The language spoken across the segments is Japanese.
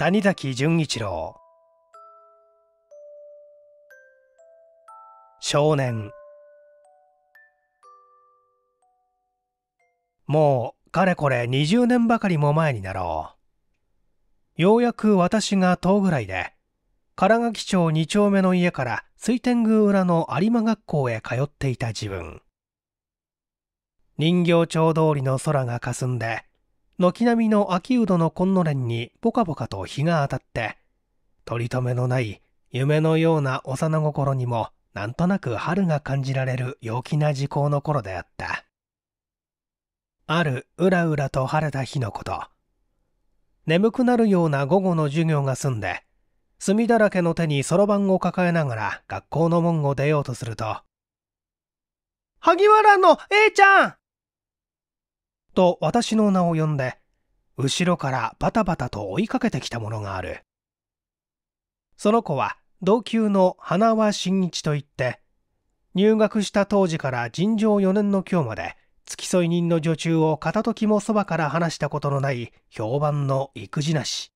谷崎潤一郎少年もうかれこれ20年ばかりも前になろうようやく私が遠ぐらいで唐垣町2丁目の家から水天宮裏の有馬学校へ通っていた自分人形町通りの空がかすんで軒並みの秋うどの紺のれんにぽかぽかと日が当たって、取り留めのない夢のような幼心にもなんとなく春が感じられる陽気な時効の頃であった。あるうらうらと晴れた日のこと。眠くなるような午後の授業が済んで、墨だらけの手にそろばんを抱えながら学校の門を出ようとすると、萩原の A ちゃんと私の名を呼んで、後ろからバタバタと追いかけてきたものがある。その子は同級の花輪新一といって、入学した当時から尋常4年の今日まで、付き添い人の女中を片時もそばから話したことのない評判の育児なし。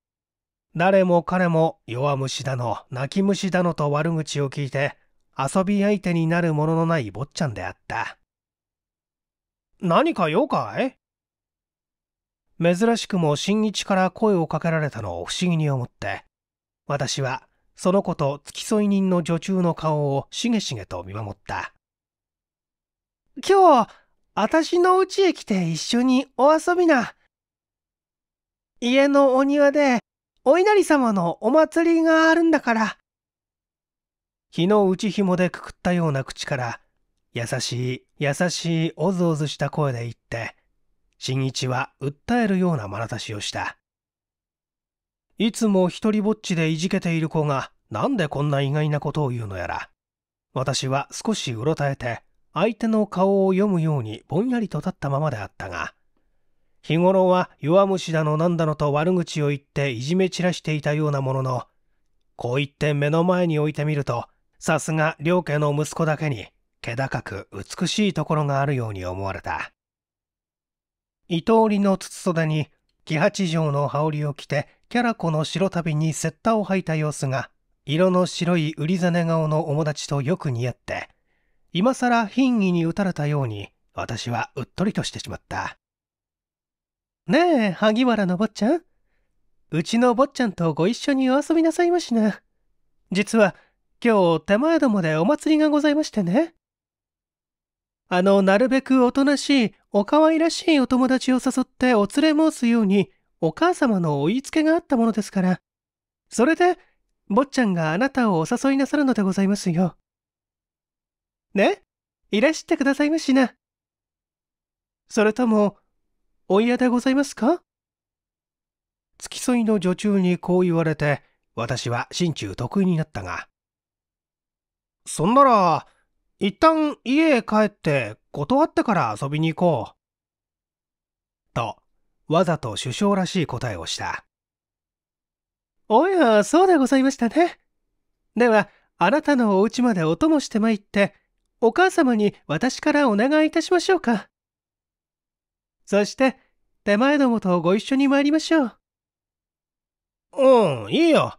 誰も彼も弱虫だの、泣き虫だのと悪口を聞いて、遊び相手になるもののない坊ちゃんであった。何か用かい珍しくも新一から声をかけられたのを不思議に思って私はその子と付き添い人の女中の顔をしげしげと見守った今日私の家へ来て一緒にお遊びな家のお庭でお稲荷様のお祭りがあるんだから日の内紐でくくったような口から優しい優しいおずおずした声で言って新一は訴えるような眼差しをした。いつも一りぼっちでいじけている子がなんでこんな意外なことを言うのやら。私は少しうろたえて、相手の顔を読むようにぼんやりと立ったままであったが、日頃は弱虫だのなんだのと悪口を言っていじめ散らしていたようなものの、こう言って目の前に置いてみると、さすが両家の息子だけに、気高く美しいところがあるように思われた。伊藤織の筒袖に、木八条の羽織を着て、キャラ子の白旅に雪駄を履いた様子が、色の白い売りざね顔の友達とよく似合って、今更品位に打たれたように、私はうっとりとしてしまった。ねえ、萩原の坊ちゃん。うちの坊ちゃんとご一緒にお遊びなさいましな。実は、今日手前どもでお祭りがございましてね。あの、なるべくおとなしいお可愛らしいお友達を誘ってお連れ申すように、お母様のお言いつけがあったものですから。それで、坊ちゃんがあなたをお誘いなさるのでございますよ。ねいらしてくださいましな。それとも、お嫌でございますか付き添いの女中にこう言われて、私は心中得意になったが。そんなら、一旦家へ帰って断ったから遊びに行こう。と、わざと首相らしい答えをした。おや、そうでございましたね。では、あなたのお家までお供してまいって、お母様に私からお願いいたしましょうか。そして、手前どもとご一緒に参りましょう。うん、いいよ。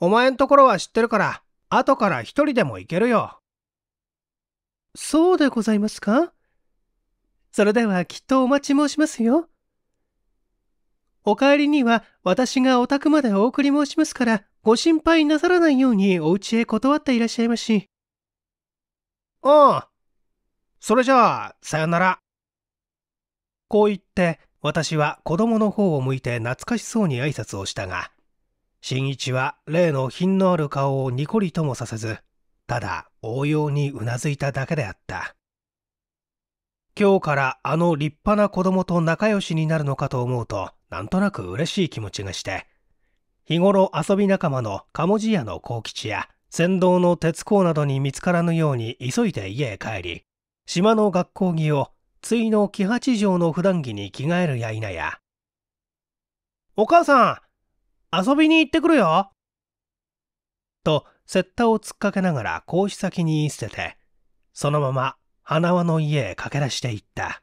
お前んところは知ってるから、後から一人でも行けるよ。そうでございますかそれではきっとお待ち申しますよ。お帰りには私がお宅までお送り申しますから、ご心配なさらないようにお家へ断っていらっしゃいまし。ああ。それじゃあ、さよなら。こう言って、私は子供の方を向いて懐かしそうに挨拶をしたが、新一は例の品のある顔をニコリともさせず、ただ応用にうなずいただけであった今日からあの立派な子供と仲良しになるのかと思うとなんとなく嬉しい気持ちがして日頃遊び仲間の鴨じ屋の幸吉や船頭の鉄鋼などに見つからぬように急いで家へ帰り島の学校着を対の木八条の普段着に着替えるや否や「お母さん遊びに行ってくるよ」と雪を突っかけながら格子先に捨てて、そのまま花輪の家へ駆け出していった。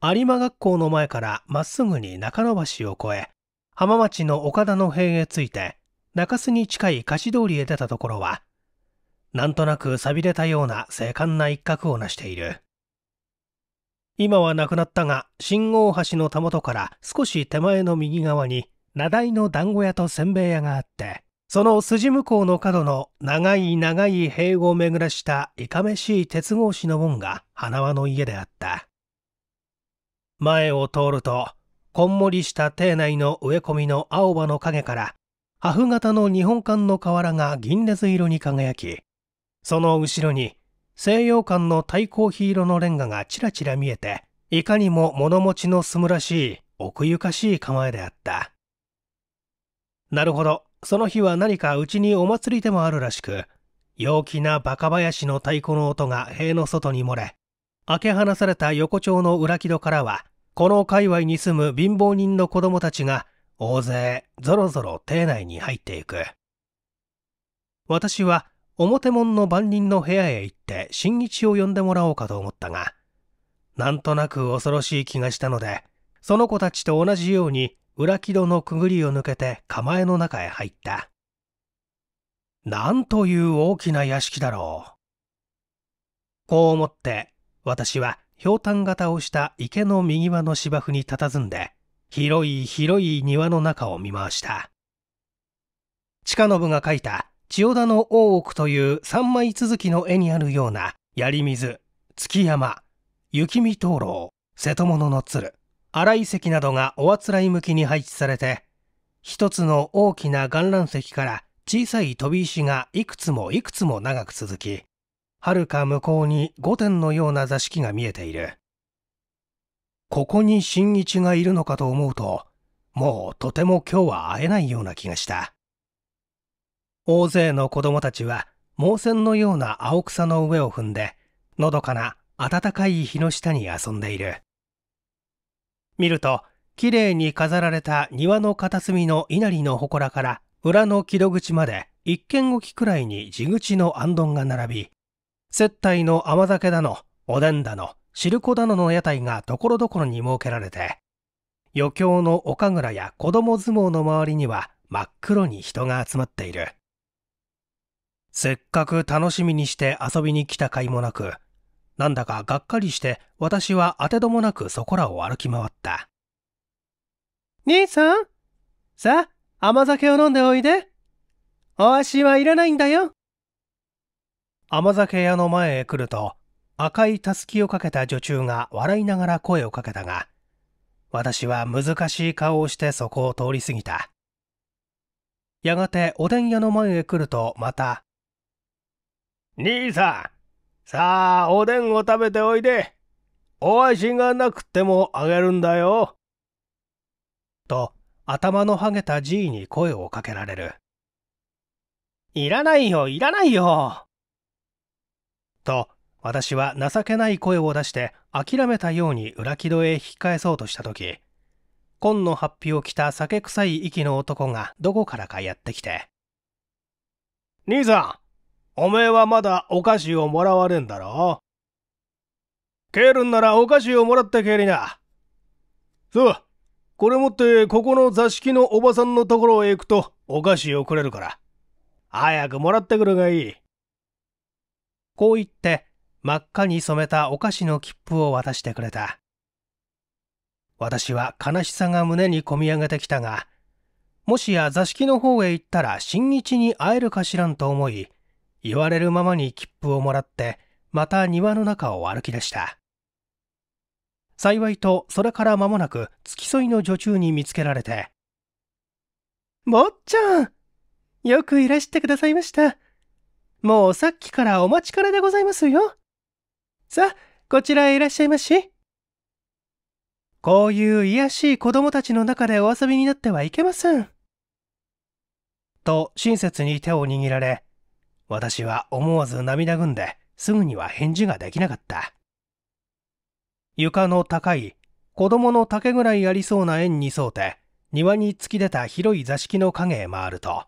有馬学校の前からまっすぐに中野橋を越え、浜町の岡田の塀へ着いて、中洲に近い貸し通りへ出たところは、なんとなく錆びれたような精悍な一角を成している。今はなくなったが、新大橋のたもとから少し手前の右側に、名台の団子屋とせんべい屋があって、その筋向こうの角の長い長い塀を巡らしたいかめしい鉄格子の門が花輪の家であった。前を通ると、こんもりした邸内の植え込みの青葉の影から、破風型の日本館の瓦が銀レズ色に輝き、その後ろに西洋館の太光ヒ色のレンガがちらちら見えて、いかにも物持ちの住むらしい奥ゆかしい構えであった。なるほど。その日は何かうちにお祭りでもあるらしく、陽気なバカ林の太鼓の音が塀の外に漏れ、開け放された横丁の裏木戸からは、この界隈に住む貧乏人の子供たちが大勢ぞろぞろ邸内に入っていく。私は表門の番人の部屋へ行って新一を呼んでもらおうかと思ったが、なんとなく恐ろしい気がしたので、その子たちと同じように裏木戸のくぐりを抜けて構えの中へ入った。なんという大きな屋敷だろう。こう思って、私はひょうたん型をした池の右輪の芝生に佇んで、広い広い庭の中を見回した。近信が描いた千代田の大奥という三枚続きの絵にあるような、槍水、月山、雪見灯籠、瀬戸物の鶴、荒い石などがおあつらい向きに配置されて一つの大きな岩蘭石から小さい飛び石がいくつもいくつも長く続きはるか向こうに御殿のような座敷が見えているここに新一がいるのかと思うともうとても今日は会えないような気がした大勢の子供たちは毛線のような青草の上を踏んでのどかな暖かい日の下に遊んでいる見ると、きれいに飾られた庭の片隅の稲荷の祠から裏の木戸口まで一軒置きくらいに地口の行灯が並び、接待の甘酒だの、おでんだの、汁粉だのの屋台がところどころに設けられて、余興の岡倉や子供相撲の周りには真っ黒に人が集まっている。せっかく楽しみにして遊びに来た甲斐もなく、なんだかがっかりして私は当てどもなくそこらを歩き回った。兄さんさあ、甘酒を飲んでおいで。お足はいらないんだよ。甘酒屋の前へ来ると赤いたすきをかけた女中が笑いながら声をかけたが、私は難しい顔をしてそこを通り過ぎた。やがておでん屋の前へ来るとまた、兄さんさあ、おでんを食べておいで。お味がなくてもあげるんだよ。と、頭のはげた G に声をかけられる。いらないよ、いらないよ。と、私は情けない声を出して諦めたように裏木戸へ引き返そうとした時紺の法被を着た酒臭い息の男がどこからかやってきて「兄さん、おめえはまだお菓子をもらわれんだろ帰るんならお菓子をもらって帰りな。そう、これ持ってここの座敷のおばさんのところへ行くとお菓子をくれるから。早くもらってくるがいい。こう言って真っ赤に染めたお菓子の切符を渡してくれた。私は悲しさが胸にこみ上げてきたが、もしや座敷の方へ行ったら新一に会えるかしらんと思い、言われるままに切符をもらってまた庭の中を歩き出した幸いとそれから間もなく付き添いの女中に見つけられて「坊ちゃんよくいらしてくださいましたもうさっきからお待ちかねでございますよさあこちらへいらっしゃいまし」こういう癒しい子供たちの中でお遊びになってはいけません。と親切に手を握られ、私は思わず涙ぐんですぐには返事ができなかった。床の高い子供の丈ぐらいありそうな円に沿うて庭に突き出た広い座敷の影へ回ると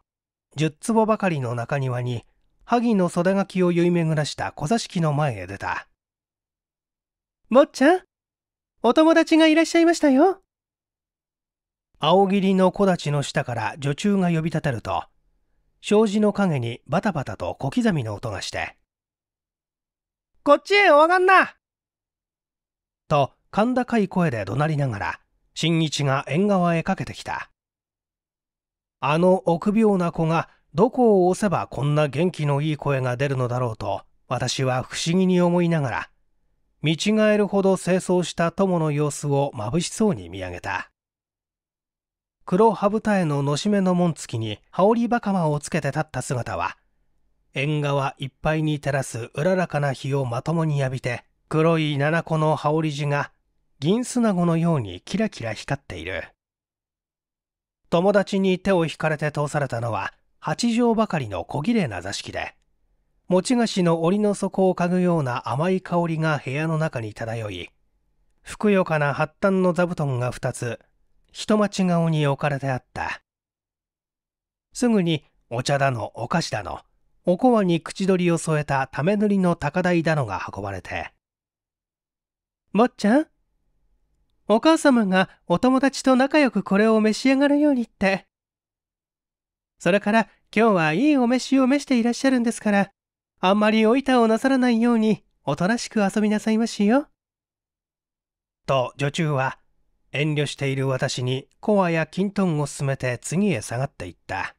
10坪ばかりの中庭に萩の袖垣を酔い巡らした小座敷の前へ出た坊ちゃんお友達がいらっしゃいましたよ青霧の木立の下から女中が呼び立てると障子の陰にバタバタと小刻みの音がして、こっちへお上がんなと、甲高い声で怒鳴りながら、新一が縁側へかけてきた。あの臆病な子がどこを押せばこんな元気のいい声が出るのだろうと、私は不思議に思いながら、見違えるほど清掃した友の様子を眩しそうに見上げた。黒羽二重ののしめの紋付きに羽織袴をつけて立った姿は縁側いっぱいに照らすうららかな日をまともに浴びて黒い七個の羽織地が銀砂子のようにキラキラ光っている友達に手を引かれて通されたのは八畳ばかりの小綺麗な座敷で持ち菓子の檻の底を嗅ぐような甘い香りが部屋の中に漂いふくよかな発端の座布団が2つ人待顔に置かれてあった。すぐにお茶だのお菓子だの、おこわに口取りを添えたため塗りの高台だのが運ばれて、坊ちゃんお母様がお友達と仲良くこれを召し上がるようにって。それから今日はいいお飯を召していらっしゃるんですから、あんまりお板をなさらないようにおとなしく遊びなさいましよ。と女中は遠慮している私にコアやキントンを進めて次へ下がっていった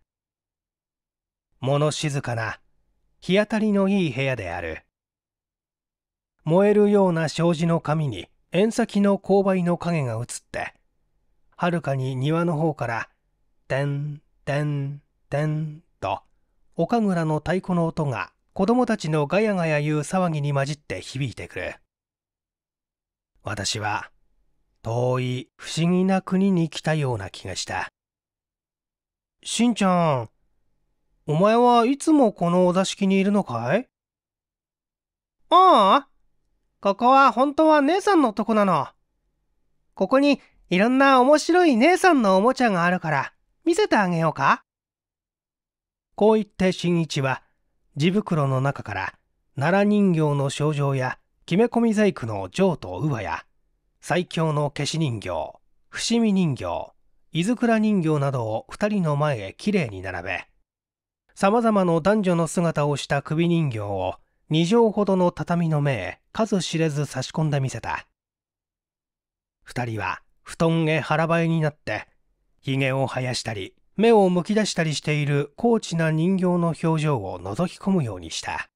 物静かな日当たりのいい部屋である燃えるような障子の紙に縁先の勾配の影が映ってはるかに庭の方から「てんてんてん」と岡倉の太鼓の音が子供たちのガヤガヤ言う騒ぎに混じって響いてくる私は遠い不思議な国に来たような気がした。しんちゃん、お前はいつもこのお座敷にいるのかいああ、ここは本当は姉さんのとこなの。ここにいろんな面白い姉さんのおもちゃがあるから見せてあげようか。こう言って新一は地袋の中から奈良人形の症状や決め込み細工の譲と乳母や最強の消し人形、伏見人形、伊豆倉人形などを2人の前へきれいに並べ、様々な男女の姿をした首人形を2畳ほどの畳の目へ数知れず差し込んでみせた。2人は布団へ腹ばいになって、髭を生やしたり、目をむき出したりしている高知な人形の表情を覗き込むようにした。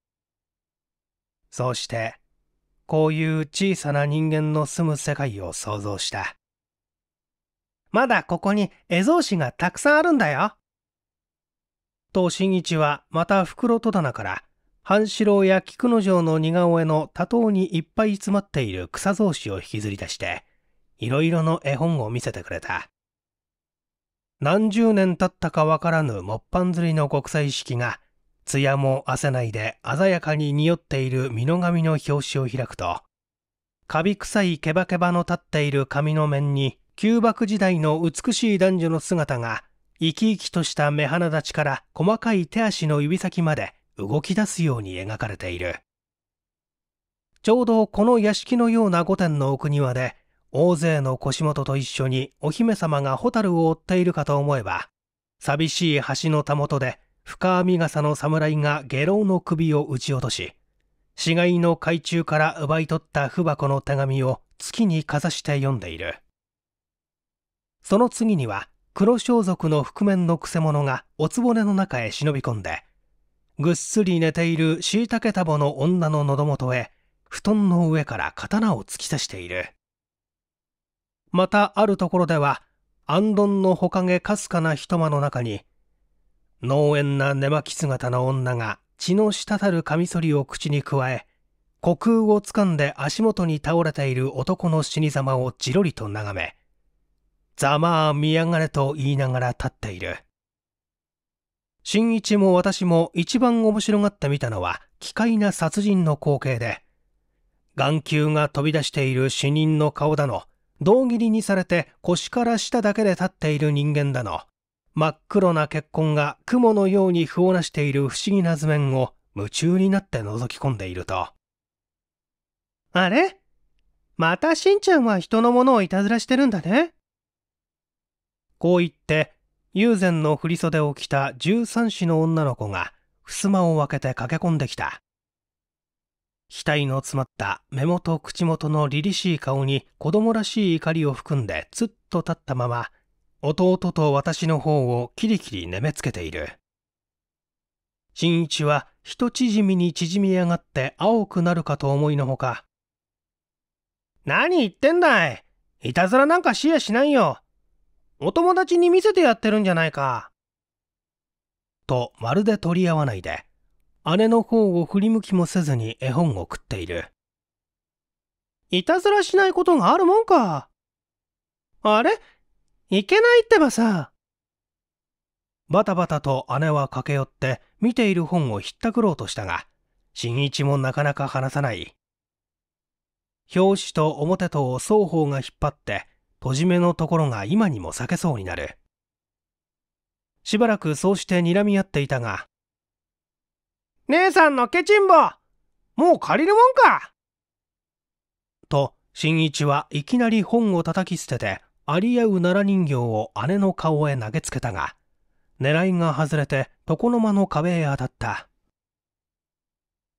そうしてこういう小さな人間の住む世界を想像した。まだここに絵像紙がたくさんあるんだよ。と新一はまた袋戸棚から、半四郎や菊之丞の似顔絵の多頭にいっぱい詰まっている草草紙を引きずり出して、いろいろの絵本を見せてくれた。何十年経ったかわからぬ木版釣りの国際式が艶も汗ないで鮮やかに匂っている身の髪の表紙を開くと、カビ臭いケバケバの立っている髪の面に、旧幕時代の美しい男女の姿が、生き生きとした目鼻立ちから細かい手足の指先まで動き出すように描かれている。ちょうどこの屋敷のような御殿の奥庭で、大勢の腰元と一緒にお姫様が蛍を追っているかと思えば、寂しい橋のたもとで深編み傘の侍が下郎の首を撃ち落とし死骸の海中から奪い取った不箱の手紙を月にかざして読んでいるその次には黒装束の覆面のくせ者がおつぼねの中へ忍び込んでぐっすり寝ている椎茸タボの女の喉元へ布団の上から刀を突き刺しているまたあるところでは安どのほかげかすかな一間の中に農園な寝巻き姿の女が血の滴るカミソリを口にくわえ、虚空をつかんで足元に倒れている男の死に様をじろりと眺め、ざまあ見やがれと言いながら立っている。新一も私も一番面白がってみたのは、奇怪な殺人の光景で、眼球が飛び出している死人の顔だの、胴切りにされて腰から下だけで立っている人間だの、真っ黒な血痕が雲のように不をなしている不思議な図面を夢中になって覗き込んでいると。あれまたしんちゃんは人のものをいたずらしてるんだね。こう言って、友禅の振袖を着た13子の女の子が、襖を開けて駆け込んできた。額の詰まった目元口元の凛々しい顔に子供らしい怒りを含んでつっと立ったまま弟と私の方をキリキリ眠つけている。新一は人縮みに縮み上がって青くなるかと思いのほか。何言ってんだいいたずらなんかしやしないよ。お友達に見せてやってるんじゃないか。と、まるで取り合わないで、姉の方を振り向きもせずに絵本を食っている。いたずらしないことがあるもんか。あれいけないってばさ。バタバタと姉は駆け寄って見ている本をひったくろうとしたが、新一もなかなか離さない。表紙と表とを双方が引っ張って、閉じ目のところが今にも裂けそうになる。しばらくそうして睨み合っていたが、姉さんのケチンボもう借りるもんかと、新一はいきなり本を叩き捨ててありあう奈良人形を姉の顔へ投げつけたが狙いが外れて床の間の壁へ当たった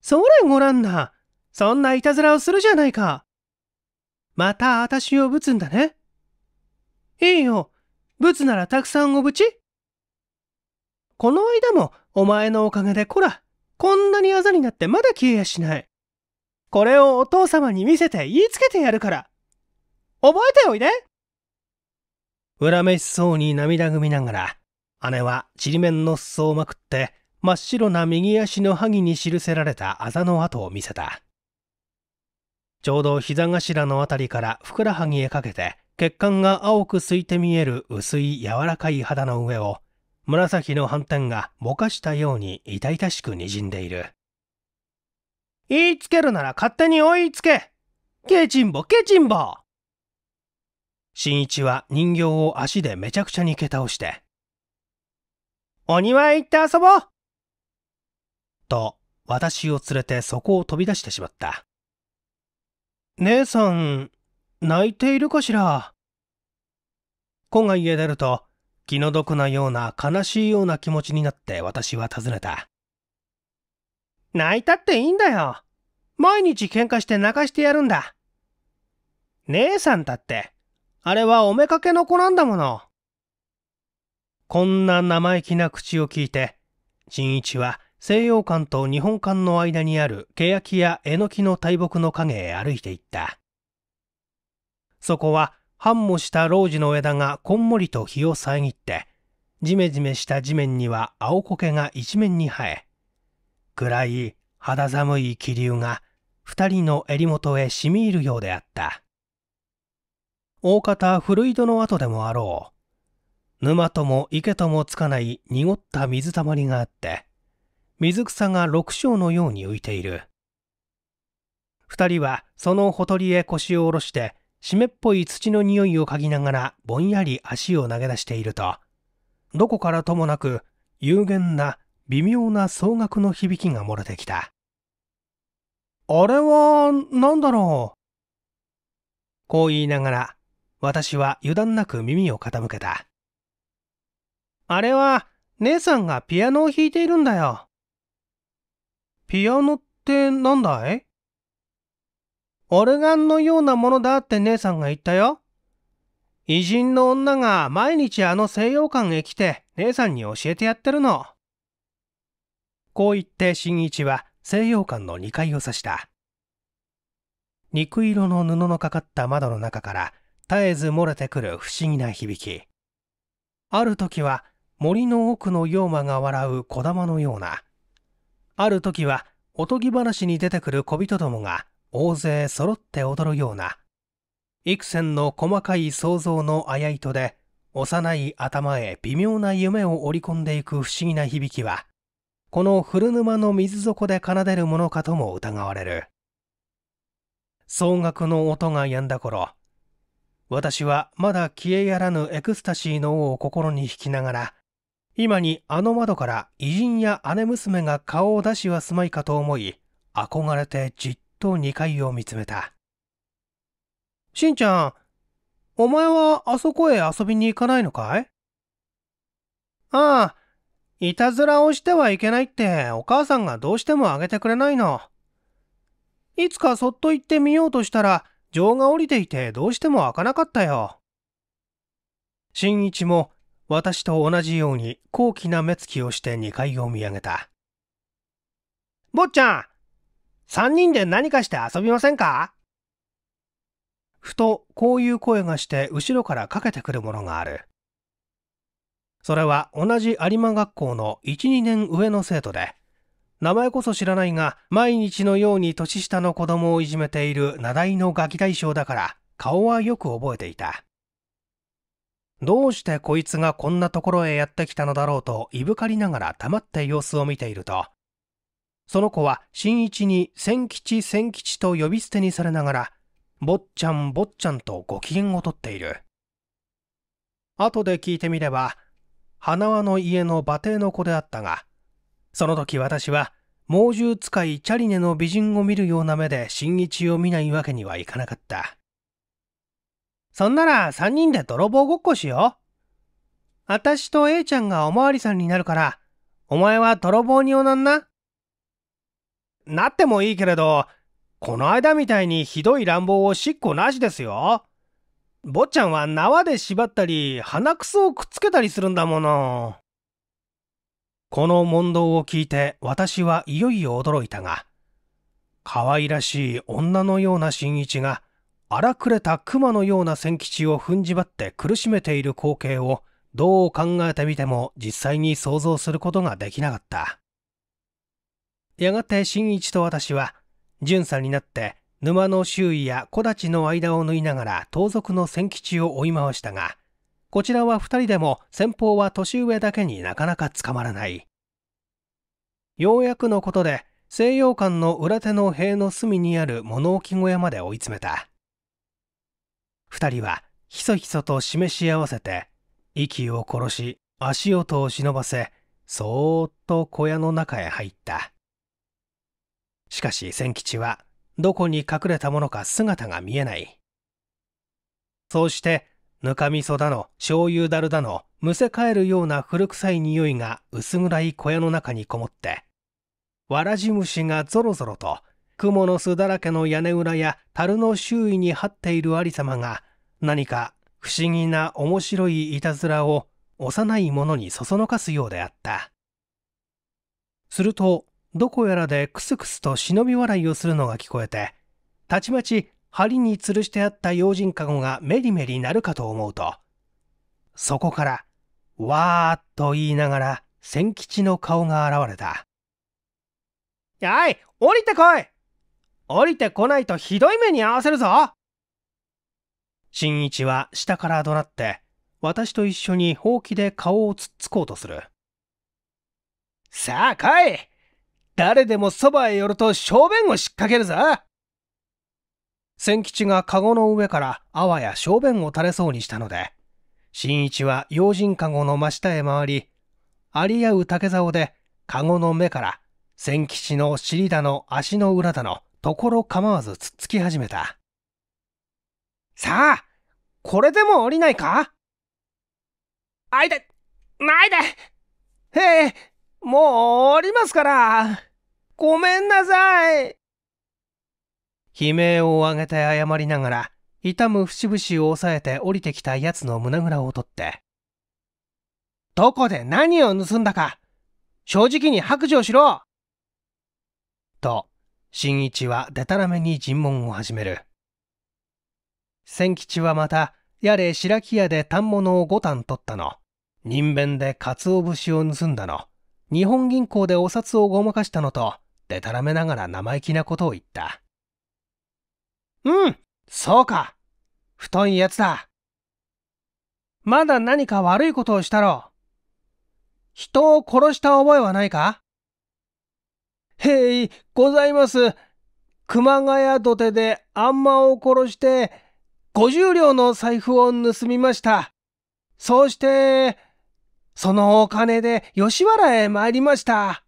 それごらんなそんないたずらをするじゃないかまた私をぶつんだねいいよぶつならたくさんおぶちこの間もお前のおかげでこらこんなにあざになってまだ消えやしないこれをお父様に見せて言いつけてやるから覚えておいで恨めしそうに涙ぐみながら、姉はちりめんの裾をまくって、真っ白な右足の萩に記せられたあざの跡を見せた。ちょうど膝頭のあたりからふくらはぎへかけて、血管が青くすいて見える薄い柔らかい肌の上を、紫の斑点がぼかしたように痛々しく滲んでいる。言いつけるなら勝手に追いつけケチンボケチンボ新一は人形を足でめちゃくちゃに蹴倒して、お庭へ行って遊ぼうと、私を連れてそこを飛び出してしまった。姉さん、泣いているかしら子が家出ると、気の毒なような悲しいような気持ちになって私は尋ねた。泣いたっていいんだよ。毎日喧嘩して泣かしてやるんだ。姉さんだってあれはおめかけの子なんだもの。こんな生意気な口を聞いて、新一は西洋館と日本館の間にある欅やえのきの大木の陰へ歩いていった。そこは繁茂した老樹の枝がこんもりと日を遮って、じめじめした地面には青苔が一面に生え、暗い肌寒い気流が二人の襟元へ染み入るようであった。大方古井戸の跡でもあろう。沼とも池ともつかない濁った水たまりがあって、水草が六章のように浮いている。二人はそのほとりへ腰を下ろして、湿っぽい土の匂いを嗅ぎながらぼんやり足を投げ出していると、どこからともなく有限な微妙な総額の響きが漏れてきた。あれは、なんだろう。こう言いながら、私は油断なく耳を傾けた。あれは、姉さんがピアノを弾いているんだよ。ピアノってなんだいオルガンのようなものだって姉さんが言ったよ。偉人の女が毎日あの西洋館へ来て姉さんに教えてやってるの。こう言って新一は西洋館の2階を指した。肉色の布のかかった窓の中から絶えず漏れてくる不思議な響きある時は森の奥の妖魔が笑う小玉のようなある時はおとぎ話に出てくる小人どもが大勢揃って踊るような幾千の細かい想像のあやいとで幼い頭へ微妙な夢を織り込んでいく不思議な響きはこの古沼の水底で奏でるものかとも疑われる。総額の音が止んだ頃私はまだ消えやらぬエクスタシーの王を心に引きながら、今にあの窓から偉人や姉娘が顔を出しはすまいかと思い、憧れてじっと2階を見つめた。しんちゃん、お前はあそこへ遊びに行かないのかいああ、いたずらをしてはいけないってお母さんがどうしてもあげてくれないの。いつかそっと行ってみようとしたら、情が降りていてどうしても開かなかったよ。新一も私と同じように高貴な目つきをして2階を見上げた。坊ちゃん、3人で何かして遊びませんかふとこういう声がして後ろからかけてくるものがある。それは同じ有馬学校の1、2年上の生徒で、名前こそ知らないが、毎日のように年下の子供をいじめている名題のガキ大将だから、顔はよく覚えていた。どうしてこいつがこんなところへやってきたのだろうといぶかりながら黙って様子を見ていると、その子は新一に千吉千吉と呼び捨てにされながら、坊っちゃん坊っちゃんとご機嫌をとっている。後で聞いてみれば、花輪の家の馬蹄の子であったが、その時私は、猛獣使いチャリネの美人を見るような目で新一を見ないわけにはいかなかった。そんなら3人で泥棒ごっこしよう。あたしと A ちゃんがおまわりさんになるから、お前は泥棒におなんな。なってもいいけれど、この間みたいにひどい乱暴をしっこなしですよ。坊ちゃんは縄で縛ったり、鼻くそをくっつけたりするんだもの。この問答を聞いて私はいよいよ驚いたが、可愛らしい女のような新一が、荒くれた熊のような千吉を踏んじばって苦しめている光景を、どう考えてみても実際に想像することができなかった。やがて新一と私は、巡査になって、沼の周囲や木立の間を縫いながら盗賊の千吉を追い回したが、こちらは2人でも先方は年上だけになかなか捕まらない。ようやくのことで西洋館の裏手の塀の隅にある物置小屋まで追い詰めた。2人はひそひそと示し合わせて息を殺し足音を忍ばせそーっと小屋の中へ入ったしかし千吉はどこに隠れたものか姿が見えないそうしてぬかみそだの、醤油だるだの、むせ返るような古臭い匂いが薄暗い小屋の中にこもって、わらじ虫がぞろぞろと、雲の巣だらけの屋根裏や樽の周囲に張っている有様が、何か不思議な面白いいたずらを幼いものにそそのかすようであった。すると、どこやらでクスクスと忍び笑いをするのが聞こえて、たちまち針に吊るしてあった用心籠がメリメリなるかと思うと、そこから、わーっと言いながら、千吉の顔が現れた。やい、降りてこい降りてこないとひどい目に遭わせるぞ新一は下から怒鳴って、私と一緒にほうきで顔をつっつこうとする。さあ来い誰でもそばへ寄ると小便を引っ掛けるぞ千吉が籠の上からあわや小便を垂れそうにしたので、新一は用心籠の真下へ回り、あり合う竹竿で籠の目から千吉の尻だの足の裏だのところ構わず突っつき始めた。さあ、これでも降りないかあいで、ないで、へえ、もう降りますから。ごめんなさい。悲鳴を上げて謝りながら、痛む節々を押さえて降りてきた奴の胸ぐらを取って、どこで何を盗んだか、正直に白状しろと、新一はでたらめに尋問を始める。千吉はまた、やれ白木屋で反物を五反取ったの。人弁で鰹節を盗んだの。日本銀行でお札をごまかしたのと、でたらめながら生意気なことを言った。うん、そうか。太いやつだ。まだ何か悪いことをしたろう。人を殺した覚えはないかへい、ございます。熊谷土手であんまを殺して、50両の財布を盗みました。そうして、そのお金で吉原へ参りました。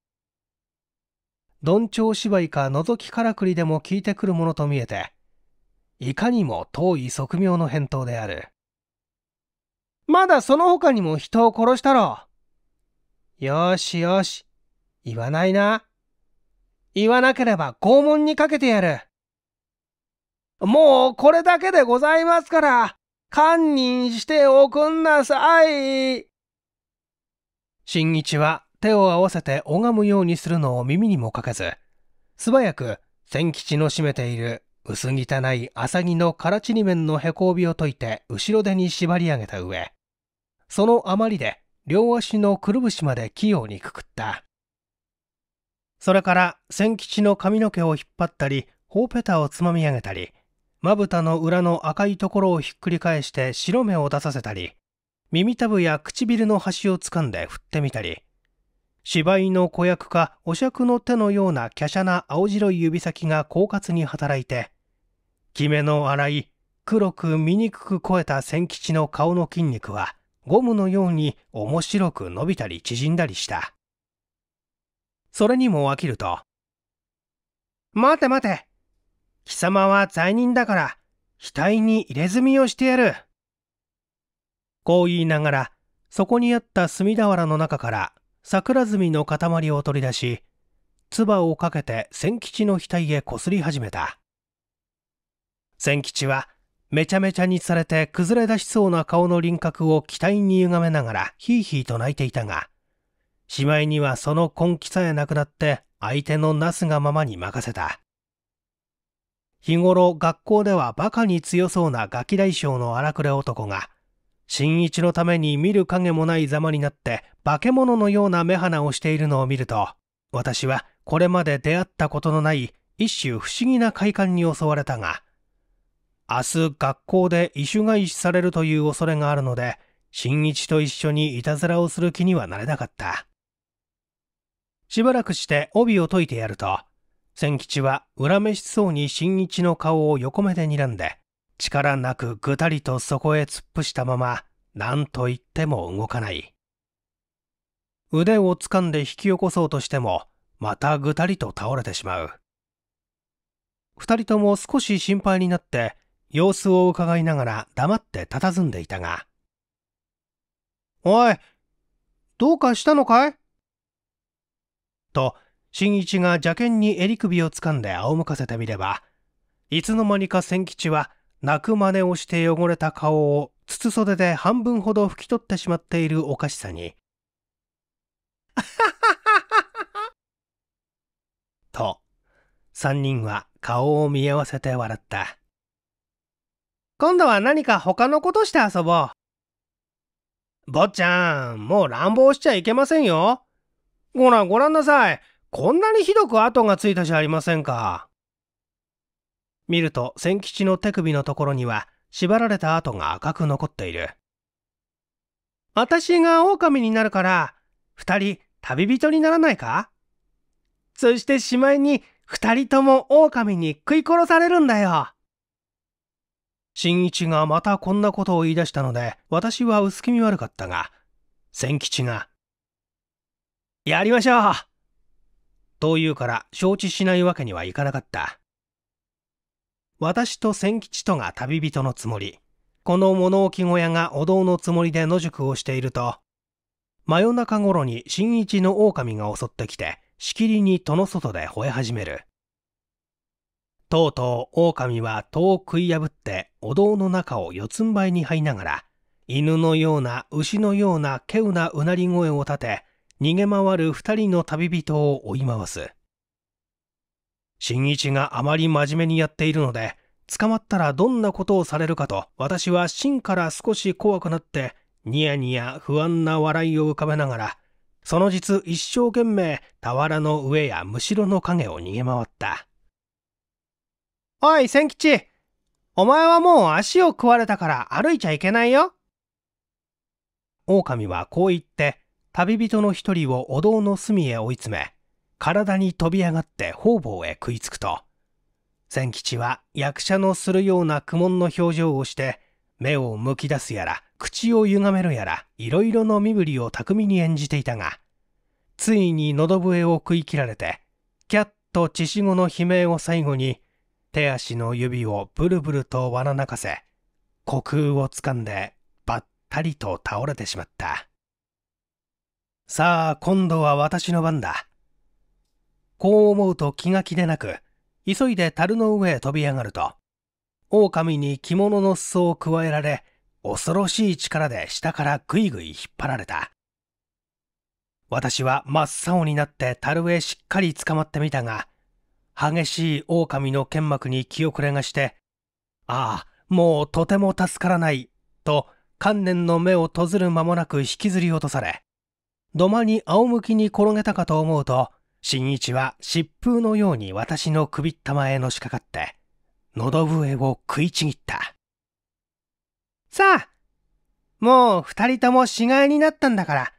どんちょう芝居か覗きからくりでも聞いてくるものと見えて、いかにも遠い側妙の返答である。まだその他にも人を殺したろ。よしよし。言わないな。言わなければ拷問にかけてやる。もうこれだけでございますから、堪忍しておくんなさい。新一は手を合わせて拝むようにするのを耳にもかけず、素早く千吉の占めている薄汚い浅木のらちり面のへこびを解いて後ろ手に縛り上げた上、その余りで両足のくるぶしまで器用にくくった。それから千吉の髪の毛を引っ張ったり、ほうぺたをつまみ上げたり、まぶたの裏の赤いところをひっくり返して白目を出させたり、耳たぶや唇の端をつかんで振ってみたり、芝居の子役かお酌の手のような華奢な青白い指先が狡猾に働いて、キメの荒い黒く醜く肥えた千吉の顔の筋肉はゴムのように面白く伸びたり縮んだりした。それにも飽きると、待て待て貴様は罪人だから額に入れ墨をしてやる。こう言いながら、そこにあった田俵の中から桜炭の塊を取り出し唾をかけて千吉の額へこすり始めた千吉はめちゃめちゃにされて崩れ出しそうな顔の輪郭を期待に歪めながらヒーヒーと泣いていたがしまいにはその根気さえなくなって相手のなすがままに任せた日頃学校ではバカに強そうなガキ大将の荒くれ男が新一のために見る影もないざまになって化け物のような目鼻をしているのを見ると私はこれまで出会ったことのない一種不思議な快感に襲われたが明日学校で異種返しされるという恐れがあるので新一と一緒にいたずらをする気にはなれなかったしばらくして帯を解いてやると千吉は恨めしそうに新一の顔を横目で睨んで力なくぐたりとそこへ突っ伏したまま何と言っても動かない腕を掴んで引き起こそうとしてもまたぐたりと倒れてしまう2人とも少し心配になって様子を伺いながら黙って佇んでいたが「おいどうかしたのかい?」と新一が邪険に襟首を掴んで仰向かせてみればいつの間にか千吉は泣く真似をして汚れた顔を筒袖で半分ほど拭き取ってしまっているおかしさに、と、三人は顔を見合わせて笑った。今度は何か他のことして遊ぼう。坊ちゃん、もう乱暴しちゃいけませんよ。ほら、ごらんなさい。こんなにひどく跡がついたじゃありませんか。見ると千吉の手首のところには縛られた跡が赤く残っている。私が狼になるから、二人旅人にならないかそしてしまいに二人とも狼に食い殺されるんだよ。新一がまたこんなことを言い出したので、私は薄気味悪かったが、千吉が、やりましょうと言うから承知しないわけにはいかなかった。私と千吉とが旅人のつもりこの物置小屋がお堂のつもりで野宿をしていると真夜中頃に新一の狼が襲ってきてしきりに戸の外で吠え始めるとうとう狼は戸を食い破ってお堂の中を四つん這いに這いながら犬のような牛のような稀有なうなり声を立て逃げ回る二人の旅人を追い回す新一があまり真面目にやっているので、捕まったらどんなことをされるかと、私は芯から少し怖くなって、ニヤニヤ不安な笑いを浮かべながら、その実一生懸命俵の上やむしろの影を逃げ回った。おい、千吉お前はもう足を食われたから歩いちゃいけないよ。狼はこう言って、旅人の一人をお堂の隅へ追い詰め、体に飛び上がって方々へ食いつくと、千吉は役者のするような苦悶の表情をして、目をむき出すやら、口を歪めるやら、いろいろの身振りを巧みに演じていたが、ついに喉笛を食い切られて、キャッと子語の悲鳴を最後に、手足の指をブルブルとわななかせ、虚空をつかんで、ばったりと倒れてしまった。さあ、今度は私の番だ。こう思うと気が気でなく、急いで樽の上へ飛び上がると、狼に着物の裾をくわえられ、恐ろしい力で下からぐいぐい引っ張られた。私は真っ青になって樽へしっかり捕まってみたが、激しい狼の剣幕に気遅れがして、ああ、もうとても助からない、と観念の目を閉ずる間もなく引きずり落とされ、土間に仰向きに転げたかと思うと、新一は疾風のように私の首ったまへのしかかって、喉笛を食いちぎった。さあ、もう二人とも死骸になったんだから、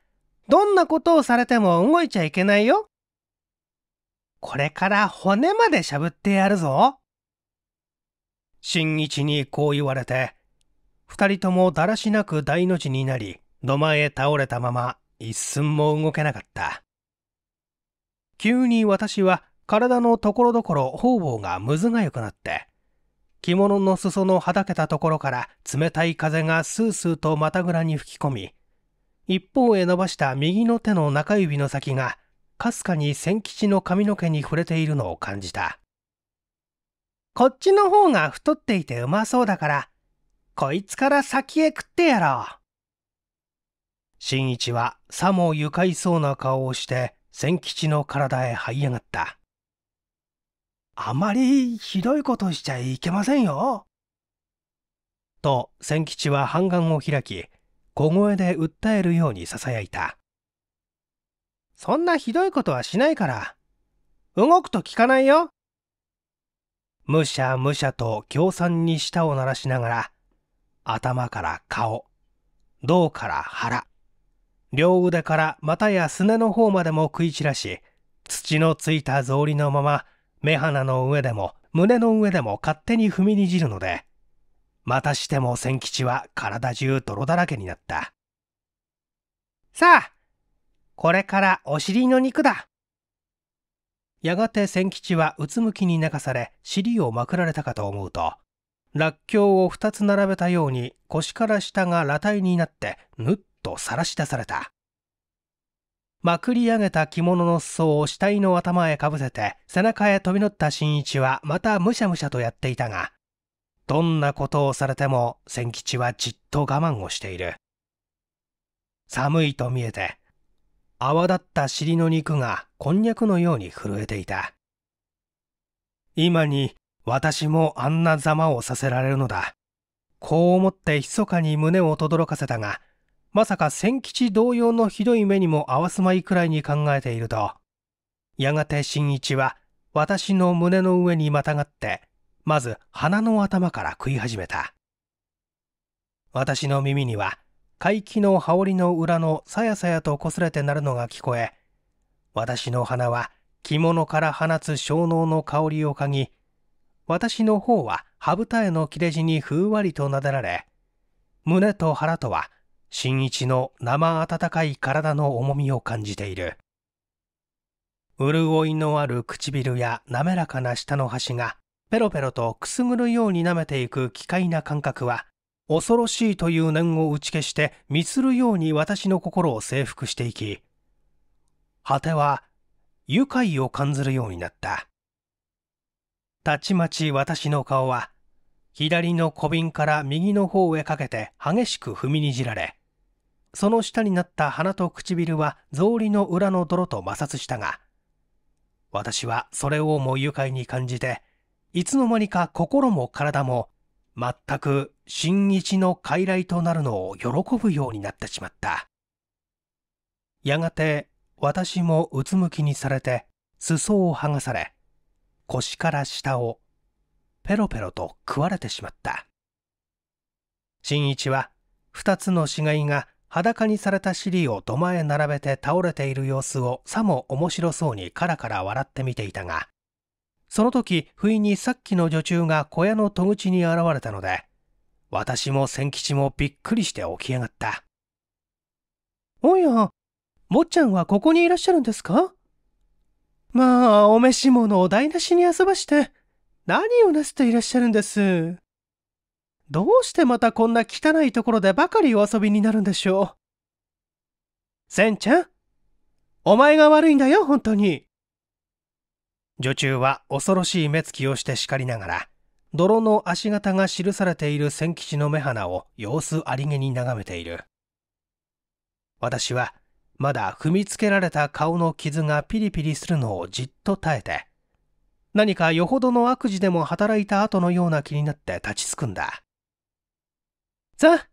どんなことをされても動いちゃいけないよ。これから骨までしゃぶってやるぞ。新一にこう言われて、二人ともだらしなく大の字になり、土間へ倒れたまま一寸も動けなかった。急に私は体のところどころ方々がむずがよくなって、着物の裾のはだけたところから冷たい風がスースーとまたぐらに吹き込み、一方へ伸ばした右の手の中指の先が、かすかに千吉の髪の毛に触れているのを感じた。こっちの方が太っていてうまそうだから、こいつから先へ食ってやろう。新一はさも愉快そうな顔をして、千吉の体へ這い上がった。あまりひどいことしちゃいけませんよ。と千吉は半眼を開き小声で訴えるようにささやいたそんなひどいことはしないから動くと聞かないよむしゃむしゃと共産に舌を鳴らしながら頭から顔胴から腹両腕から股やすねの方までも食い散らし、土のついた草履のまま、目鼻の上でも胸の上でも勝手に踏みにじるので、またしても千吉は体中泥だらけになった。さあ、これからお尻の肉だ。やがて千吉はうつむきに泣かされ尻をまくられたかと思うとらっきょうを2つ並べたように腰から下が裸体になってぬっと晒し出されたまくり上げた着物の裾を死体の頭へかぶせて背中へ飛び乗った新一はまたむしゃむしゃとやっていたがどんなことをされても千吉はじっと我慢をしている寒いと見えて泡立った尻の肉がこんにゃくのように震えていた今に私もあんなざまをさせられるのだこう思って密かに胸を轟かせたがまさか千吉同様のひどい目にも合わすまいくらいに考えていると、やがて新一は私の胸の上にまたがって、まず鼻の頭から食い始めた。私の耳には、怪奇の羽織の裏のさやさやと擦れて鳴るのが聞こえ、私の鼻は着物から放つ小脳の香りを嗅ぎ、私の方は羽二への切れ地にふんわりとなでられ、胸と腹とは新一の生温かい体の重みを感じている。潤いのある唇や滑らかな舌の端がペロペロとくすぐるように舐めていく奇怪な感覚は恐ろしいという念を打ち消してミするように私の心を征服していき果ては愉快を感じるようになったたちまち私の顔は左の小瓶から右の方へかけて激しく踏みにじられその下になった鼻と唇は草履の裏の泥と摩擦したが、私はそれをも愉快に感じて、いつの間にか心も体も全く新一の傀儡となるのを喜ぶようになってしまった。やがて私もうつむきにされて裾を剥がされ、腰から下をペロペロと食われてしまった。新一は二つの死骸が裸にされた尻を土間へ並べて倒れている様子をさも面白そうにカラカラ笑って見ていたが、その時、不意にさっきの女中が小屋の戸口に現れたので、私も千吉もびっくりして起き上がった。おや、坊ちゃんはここにいらっしゃるんですかまあ、お召し物を台無しに遊ばして、何をなすっていらっしゃるんです。どうしてまたこんな汚いところでばかりお遊びになるんでしょう。センちゃん、お前が悪いんだよ、本当に。女中は恐ろしい目つきをして叱りながら、泥の足形が記されている千吉の目鼻を様子ありげに眺めている。私は、まだ踏みつけられた顔の傷がピリピリするのをじっと耐えて、何かよほどの悪事でも働いた後のような気になって立ちすくんだ。さあ、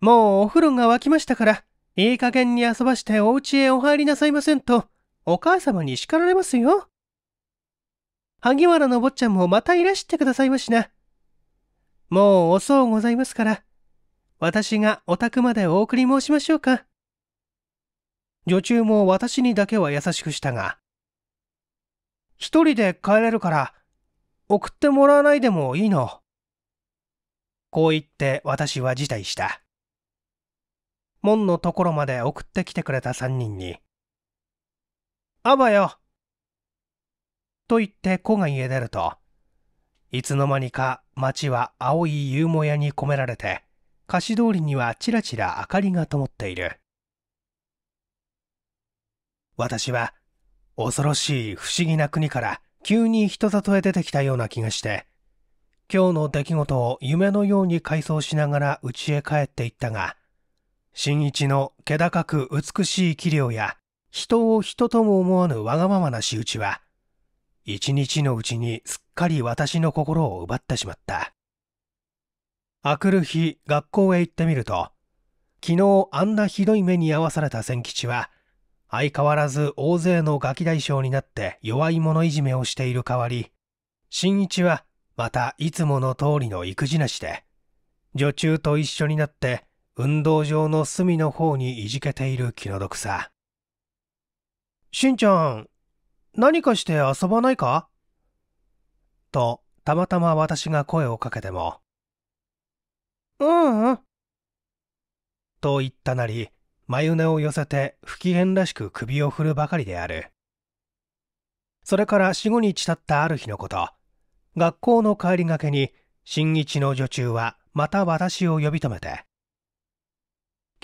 もうお風呂が沸きましたから、いい加減に遊ばしてお家へお入りなさいませんと、お母様に叱られますよ。萩原の坊ちゃんもまたいらしてくださいましな。もう遅うございますから、私がお宅までお送り申しましょうか。女中も私にだけは優しくしたが、一人で帰れるから、送ってもらわないでもいいの。こう言って私は辞退した。門のところまで送ってきてくれた三人に、あばよと言って子が家出ると、いつの間にか町は青い夕もやに込められて、菓子通りにはちらちら明かりが灯っている。私は恐ろしい不思議な国から急に人里へ出てきたような気がして、今日の出来事を夢のように回想しながら家へ帰っていったが、新一の気高く美しい器量や、人を人とも思わぬわがままな仕打ちは、一日のうちにすっかり私の心を奪ってしまった。あくる日、学校へ行ってみると、昨日あんなひどい目に遭わされた千吉は、相変わらず大勢のガキ大将になって弱い者いじめをしている代わり、新一はまたいつもの通りの育児なしで、女中と一緒になって運動場の隅の方にいじけている気の毒さ。しんちゃん、何かして遊ばないかと、たまたま私が声をかけても、ううん。と言ったなり、眉根を寄せて不機嫌らしく首を振るばかりである。それから四五日経ったある日のこと、学校の帰りがけに新一の女中はまた私を呼び止めて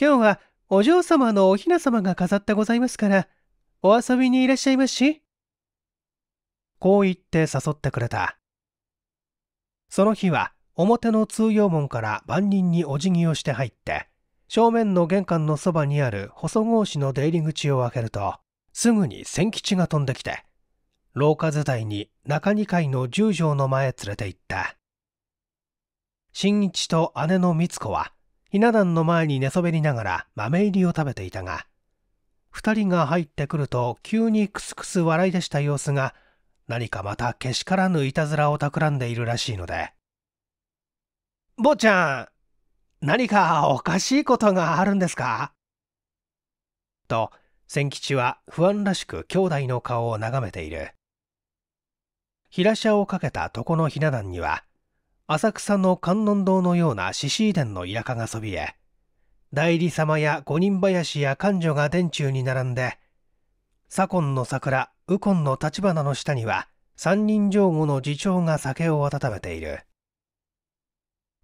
今日はお嬢様のお雛様が飾ってございますからお遊びにいらっしゃいますしこう言って誘ってくれたその日は表の通用門から番人にお辞儀をして入って正面の玄関のそばにある細格子の出入り口を開けるとすぐに千吉が飛んできて廊下伝いに中二階の十条の前へ連れて行った。新一と姉のつ子は、ひな壇の前に寝そべりながら豆入りを食べていたが、二人が入ってくると急にクスクス笑い出した様子が、何かまたけしからぬいたずらを企んでいるらしいので。坊ちゃん、何かおかしいことがあるんですかと、千吉は不安らしく兄弟の顔を眺めている。平社をかけた床のひな壇には、浅草の観音堂のような獅子殿の田舎がそびえ、代理様や五人林や官女が殿中に並んで、左近の桜、右近の立花の下には、三人上後の次長が酒を温めている。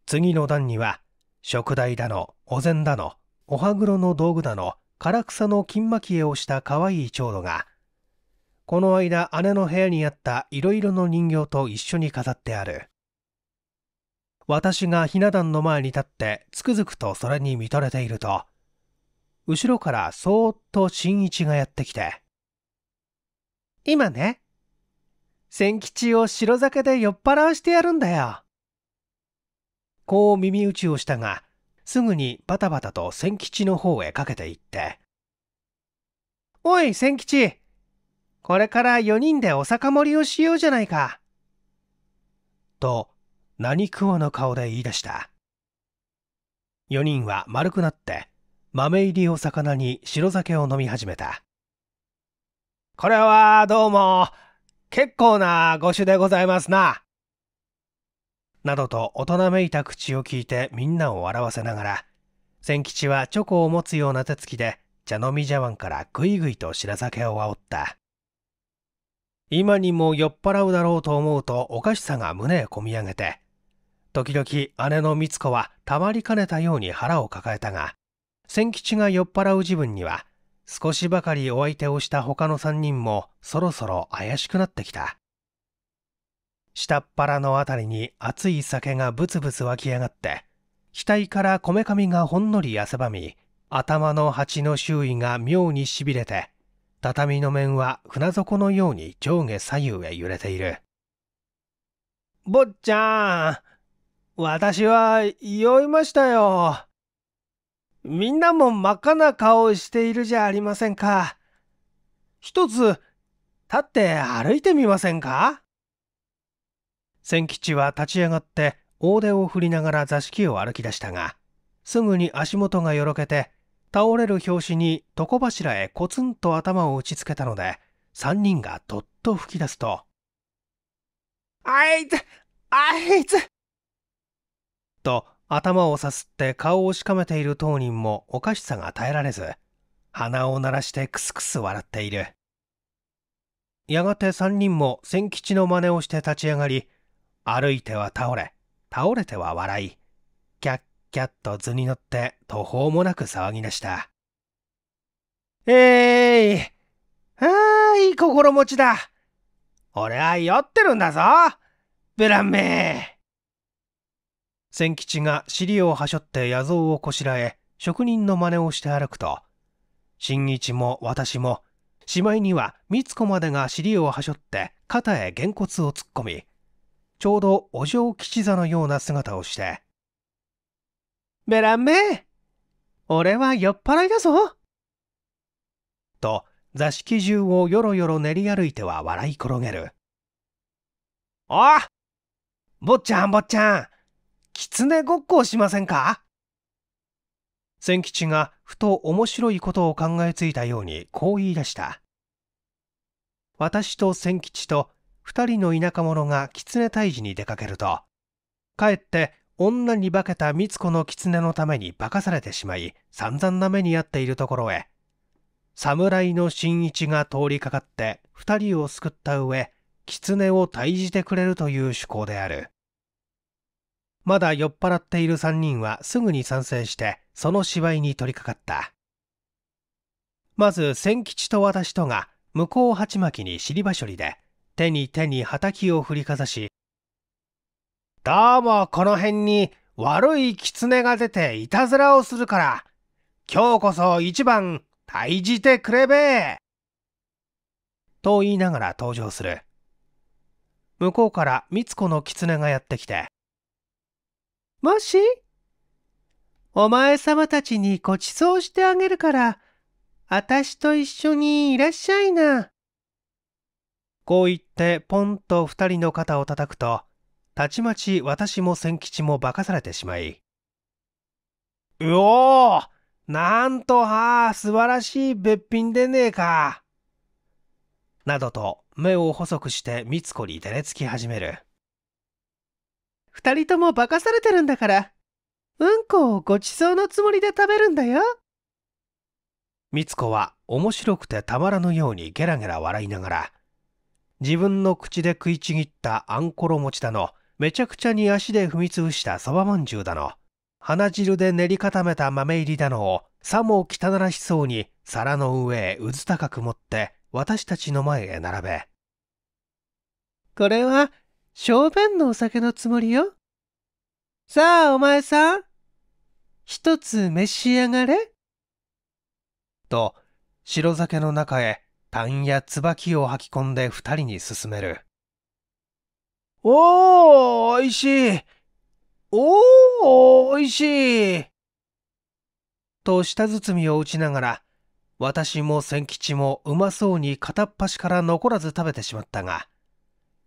次の段には、食台だの、お膳だの、お歯黒の道具だの、唐草の金蒔絵をした可愛い長女が、この間姉の部屋にあったいろいろの人形と一緒に飾ってある。私がひな壇の前に立ってつくづくとそれに見とれていると、後ろからそーっと新一がやってきて、今ね、千吉を白酒で酔っ払わしてやるんだよ。こう耳打ちをしたが、すぐにバタバタと千吉の方へかけていって、おい千吉これから4人でお酒盛りをしようじゃないか。と、何食わぬ顔で言い出した。4人は丸くなって、豆入りお魚に白酒を飲み始めた。これはどうも、結構なご酒でございますな。などと大人めいた口を聞いてみんなを笑わせながら、千吉はチョコを持つような手つきで、茶飲み茶碗からぐいぐいと白酒をあおった。今にも酔っ払うだろうと思うとおかしさが胸へこみ上げて、時々姉の三つ子はたまりかねたように腹を抱えたが、千吉が酔っ払う自分には、少しばかりお相手をした他の三人もそろそろ怪しくなってきた。下っ腹のあたりに熱い酒がブツブツ湧き上がって、額からこめかみがほんのり汗ばみ、頭の鉢の周囲が妙にしびれて、畳の面は船底のように上下左右へ揺れている。坊ちゃん、私は酔いましたよ。みんなも真っ赤な顔をしているじゃありませんか。一つ、立って歩いてみませんか千吉は立ち上がって大手を振りながら座敷を歩き出したが、すぐに足元がよろけて倒れる拍子に床柱へコツンと頭を打ちつけたので、三人がどっと吹き出すと、あいつあいつと頭をさすって顔をしかめている当人もおかしさが耐えられず、鼻を鳴らしてクスクス笑っている。やがて三人も千吉の真似をして立ち上がり、歩いては倒れ、倒れては笑い、キャット図に乗って途方もなく騒ぎ出した。えい、ー、ああ、いい心持ちだ。俺は酔ってるんだぞ。ブランメー。千吉が尻をはしょって野像をこしらえ、職人の真似をして歩くと、新一も私も、しまいには三つ子までが尻をはしょって肩へげんこつを突っ込み、ちょうどお嬢吉座のような姿をして、ベランめ俺は酔っ払いだぞと座敷中をよろよろ練り歩いては笑い転げるお坊ちゃん坊ちゃん狐ごっこをしませんか千吉がふと面白いことを考えついたようにこう言い出した私と千吉と2人の田舎者が狐退治に出かけるとかえって女に化けた三つ子の狐のために化かされてしまい散々な目に遭っているところへ侍の新一が通りかかって二人を救った上狐を退治てくれるという趣向であるまだ酔っ払っている三人はすぐに賛成してその芝居に取り掛かったまず千吉と私とが向こう鉢巻きに尻場処理で手に手に畑を振りかざしどうもこの辺に悪い狐が出ていたずらをするから、今日こそ一番退治てくれべと言いながら登場する。向こうから三つ子の狐がやってきて。もしお前様たちにご馳走してあげるから、あたしと一緒にいらっしゃいな。こう言ってポンと二人の肩を叩くと、たちまち私も千吉も化かされてしまい、うおーなんとはあ、素晴らしいべっぴんでねえか。などと目を細くしてみつこに照れつき始める。二人とも化かされてるんだから、うんこをごちそうのつもりで食べるんだよ。みつこは面白くてたまらぬようにゲラゲラ笑いながら、自分の口で食いちぎったあんころ餅だの、めちゃくちゃに足で踏みぶしたそばまんじゅうだの、鼻汁で練り固めた豆入りだのを、さも汚らしそうに皿の上へうず高く持って私たちの前へ並べ。これは、小便のお酒のつもりよ。さあ、お前さん、一つ召し上がれ。と、白酒の中へ、タンや椿を吐き込んで二人に勧める。おー、おいしい。おー、おいしい。と舌包みを打ちながら、私も千吉もうまそうに片っ端から残らず食べてしまったが、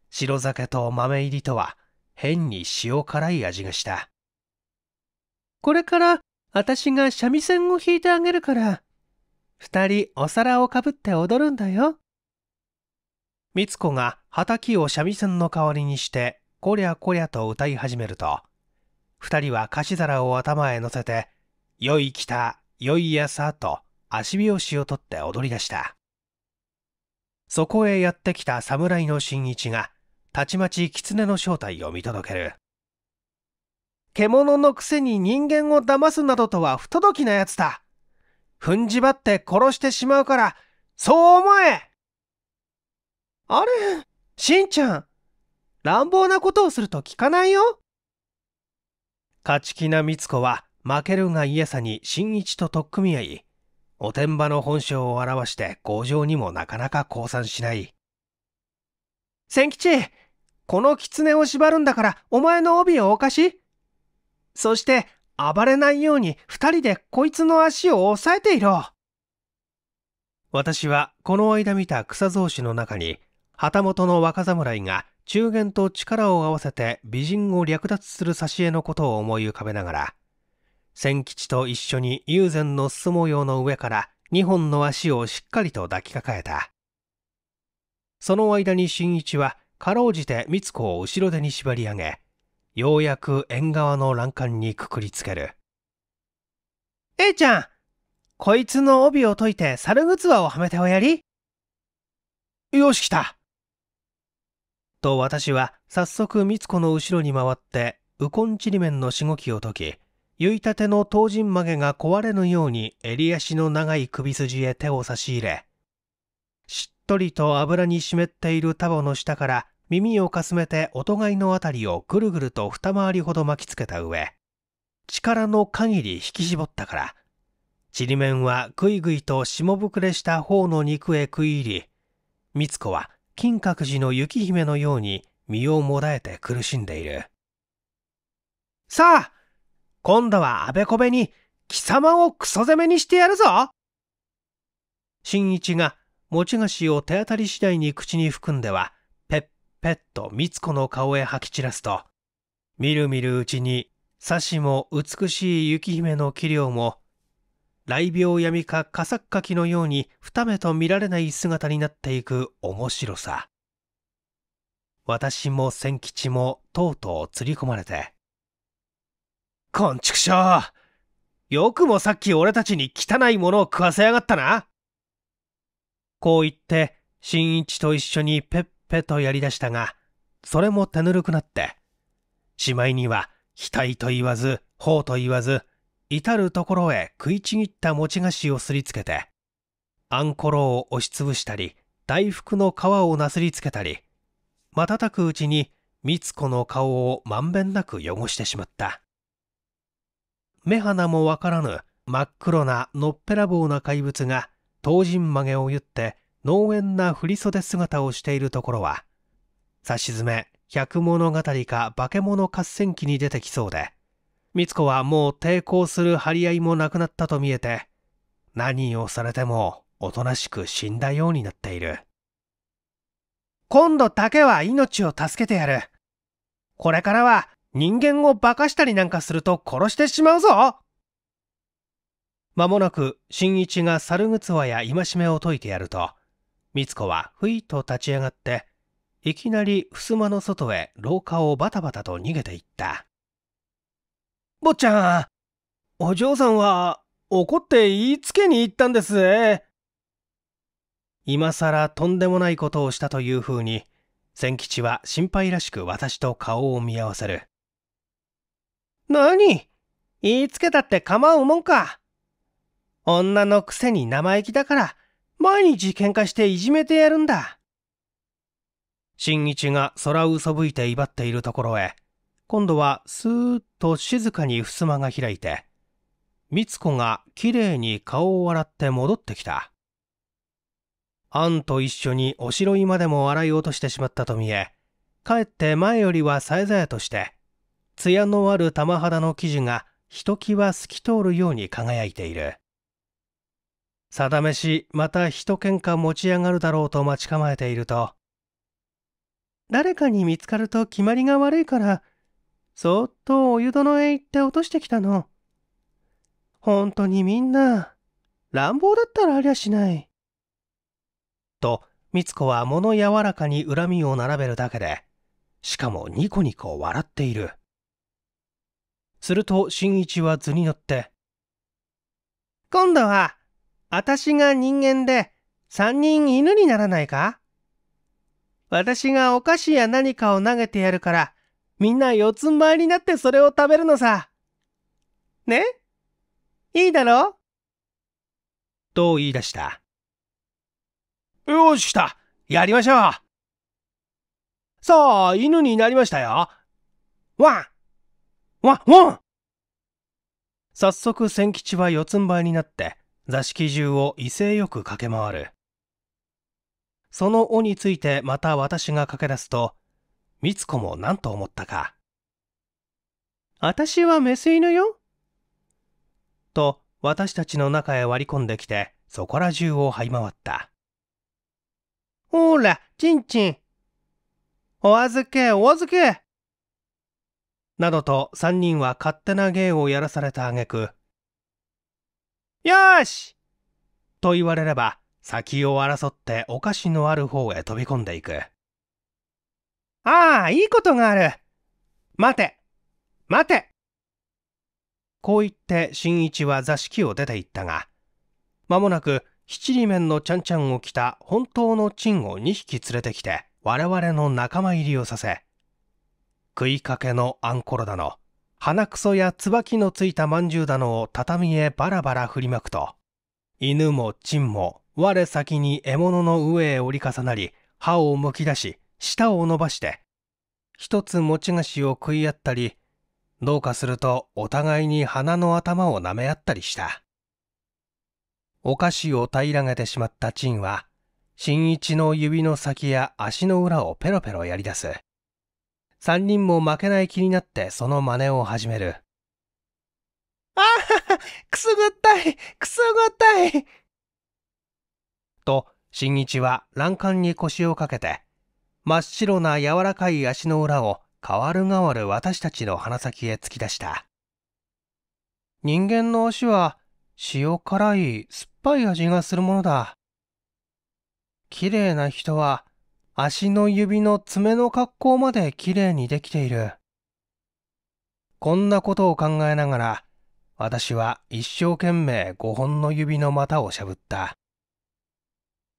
白酒と豆入りとは変に塩辛い味がした。これから私が三味線を弾いてあげるから、二人お皿をかぶって踊るんだよ。光子が畑を三味線の代わりにしてこりゃこりゃと歌い始めると二人は菓子皿を頭へ乗せて「よい来たよい朝」と足拍子を取って踊り出したそこへやってきた侍の新一がたちまち狐の正体を見届ける獣のくせに人間を騙すなどとは不届きなやつだ踏んじばって殺してしまうからそう思えあれ、しんちゃん、乱暴なことをすると聞かないよ。勝ち気なつ子は、負けるが嫌さに新一と取っ組み合い、おてんばの本性を表して強情にもなかなか降参しない。千吉、この狐を縛るんだからお前の帯をお貸し。そして、暴れないように二人でこいつの足を押さえていろ。私はこの間見た草草子の中に旗本の若侍が中元と力を合わせて美人を略奪する挿絵のことを思い浮かべながら、千吉と一緒に友禅の裾模様の上から二本の足をしっかりと抱きかかえた。その間に新一はかろうじて津子を後ろ手に縛り上げ、ようやく縁側の欄干にくくりつける。えいちゃんこいつの帯を解いて猿靴輪をはめておやりよし来たと私は早速美津子の後ろに回ってウコちりめんのしごきを解き結いたての唐人曲げが壊れぬように襟足の長い首筋へ手を差し入れしっとりと油に湿っている束の下から耳をかすめてお互いのあたりをぐるぐると二回りほど巻きつけた上力の限り引き絞ったからちりめんはぐいぐいと下膨れした方の肉へ食い入り美津子は金閣寺の雪姫のように身をもらえて苦しんでいる。さあ、今度はあべこべに貴様をクソ攻めにしてやるぞ新一が持ち菓子を手当たり次第に口に含んでは、ペッペッと三つ子の顔へ吐き散らすと、みるみるうちに、サシも美しい雪姫の器量も雷病闇かカ作ッきのように二目と見られない姿になっていく面白さ。私も千吉もとうとう釣り込まれて。こんちくしょうよくもさっき俺たちに汚いものを食わせやがったなこう言って、新一と一緒にペッペとやり出したが、それも手ぬるくなって、しまいには、額と言わず、頬と言わず、至る所へ食いちぎった餅菓子をすりつけて、あんころを押しつぶしたり、大福の皮をなすりつけたり、瞬くうちに美津子の顔をまんべんなく汚してしまった。目鼻もわからぬ真っ黒なのっぺらぼうな怪物が東人曲げを言って農園な振袖姿をしているところは、差し詰め百物語か化け物合戦記に出てきそうで、美つ子はもう抵抗する張り合いもなくなったと見えて、何をされてもおとなしく死んだようになっている。今度だけは命を助けてやる。これからは人間を化かしたりなんかすると殺してしまうぞ間もなく新一が猿ぐつわや戒めを解いてやると、美津子はふいと立ち上がって、いきなり襖の外へ廊下をバタバタと逃げていった。坊ちゃん、お嬢さんは怒って言いつけに行ったんですぜ。今更とんでもないことをしたというふうに、千吉は心配らしく私と顔を見合わせる。何言いつけたって構うもんか。女のくせに生意気だから、毎日喧嘩していじめてやるんだ。新一が空うそぶいて威張っているところへ、今度はスーッと静かに襖が開いて、みつこがきれいに顔を洗って戻ってきた。あんと一緒におしろいまでも洗い落としてしまったと見え、かえって前よりはさえざやとして、艶のある玉肌の生地がひときわ透き通るように輝いている。さだめし、また一喧嘩持ち上がるだろうと待ち構えていると、誰かに見つかると決まりが悪いから、そっとお湯殿へ行って落としてきたの。本当にみんな、乱暴だったらありゃしない。と、みつこは物柔らかに恨みを並べるだけで、しかもニコニコ笑っている。すると、しんいちは図に乗って、今度は、私が人間で、三人犬にならないか私がお菓子や何かを投げてやるから、みんな四つん這いになってそれを食べるのさ。ねいいだろと言い出した。よし来た。やりましょうさあ、犬になりましたよワンワンワン早速、千吉は四つん這いになって、座敷中を威勢よく駆け回る。その尾についてまた私が駆け出すと、美津子も何と思ったか。私はメス犬よ。と私たちの中へ割り込んできてそこら中を這い回った。ほら、ちんちん。お預け、お預け。などと3人は勝手な芸をやらされた挙句、よしと言われれば、先を争ってお菓子のある方へ飛び込んでいく。ああ、いいことがある。待て、待て。こう言って新一は座敷を出て行ったが、間もなく七里面のちゃんちゃんを着た本当のチンを2匹連れてきて我々の仲間入りをさせ、食いかけのアンコロだの、鼻くそや椿のついたまんじゅうだのを畳へバラバラ振りまくと、犬もチンも我先に獲物の上へ折り重なり、歯をむき出し、舌を伸ばして一つ持ち菓子を食い合ったりどうかするとお互いに鼻の頭を舐め合ったりしたお菓子を平らげてしまったんは新一の指の先や足の裏をペロペロやり出す三人も負けない気になってその真似を始めるああくすぐったいくすぐったいと新一は欄干に腰をかけて真っ白な柔らかい足の裏を変わる変わる私たちの鼻先へ突き出した人間の足は塩辛い酸っぱい味がするものだ綺麗な人は足の指の爪の格好まで綺麗にできているこんなことを考えながら私は一生懸命5本の指の股をしゃぶった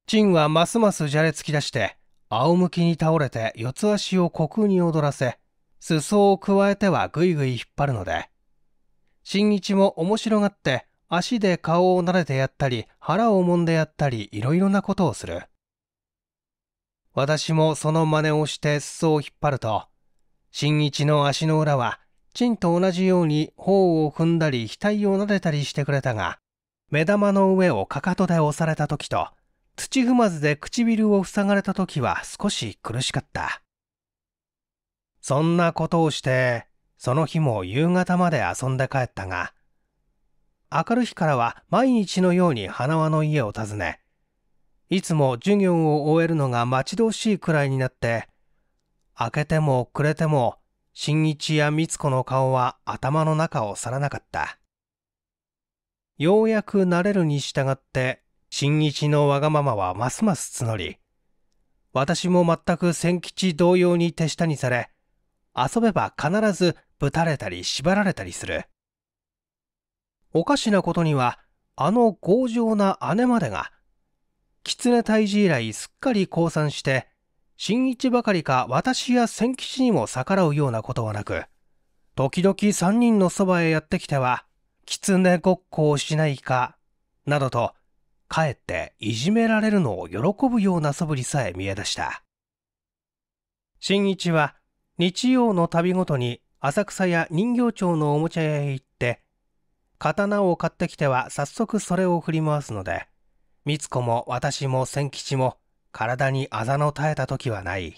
チンはますますじゃれつき出して仰向きに倒れて四つ足を虚空に踊らせ、裾を加えてはぐいぐい引っ張るので、新一も面白がって足で顔を撫でてやったり、腹を揉んでやったり、いろいろなことをする。私もその真似をして裾を引っ張ると、新一の足の裏は、チンと同じように頬を踏んだり額を撫でたりしてくれたが、目玉の上をかかとで押された時と、土踏まずで唇を塞がれた時は少し苦しかった。そんなことをして、その日も夕方まで遊んで帰ったが、明るい日からは毎日のように花輪の家を訪ね、いつも授業を終えるのが待ち遠しいくらいになって、明けても暮れても、新一や津子の顔は頭の中を去らなかった。ようやく慣れるに従って新一のわがままはますます募り、私も全く千吉同様に手下にされ、遊べば必ずぶたれたり縛られたりする。おかしなことには、あの強情な姉までが、狐退治以来すっかり降参して、新一ばかりか私や千吉にも逆らうようなことはなく、時々三人のそばへやってきては、狐ごっこをしないか、などとかえっていじめられるのを喜ぶような素振りさえ見えだした。新一は日曜の旅ごとに浅草や人形町のおもちゃ屋へ行って刀を買ってきては早速それを振り回すので美津子も私も千吉も体にあざの絶えた時はない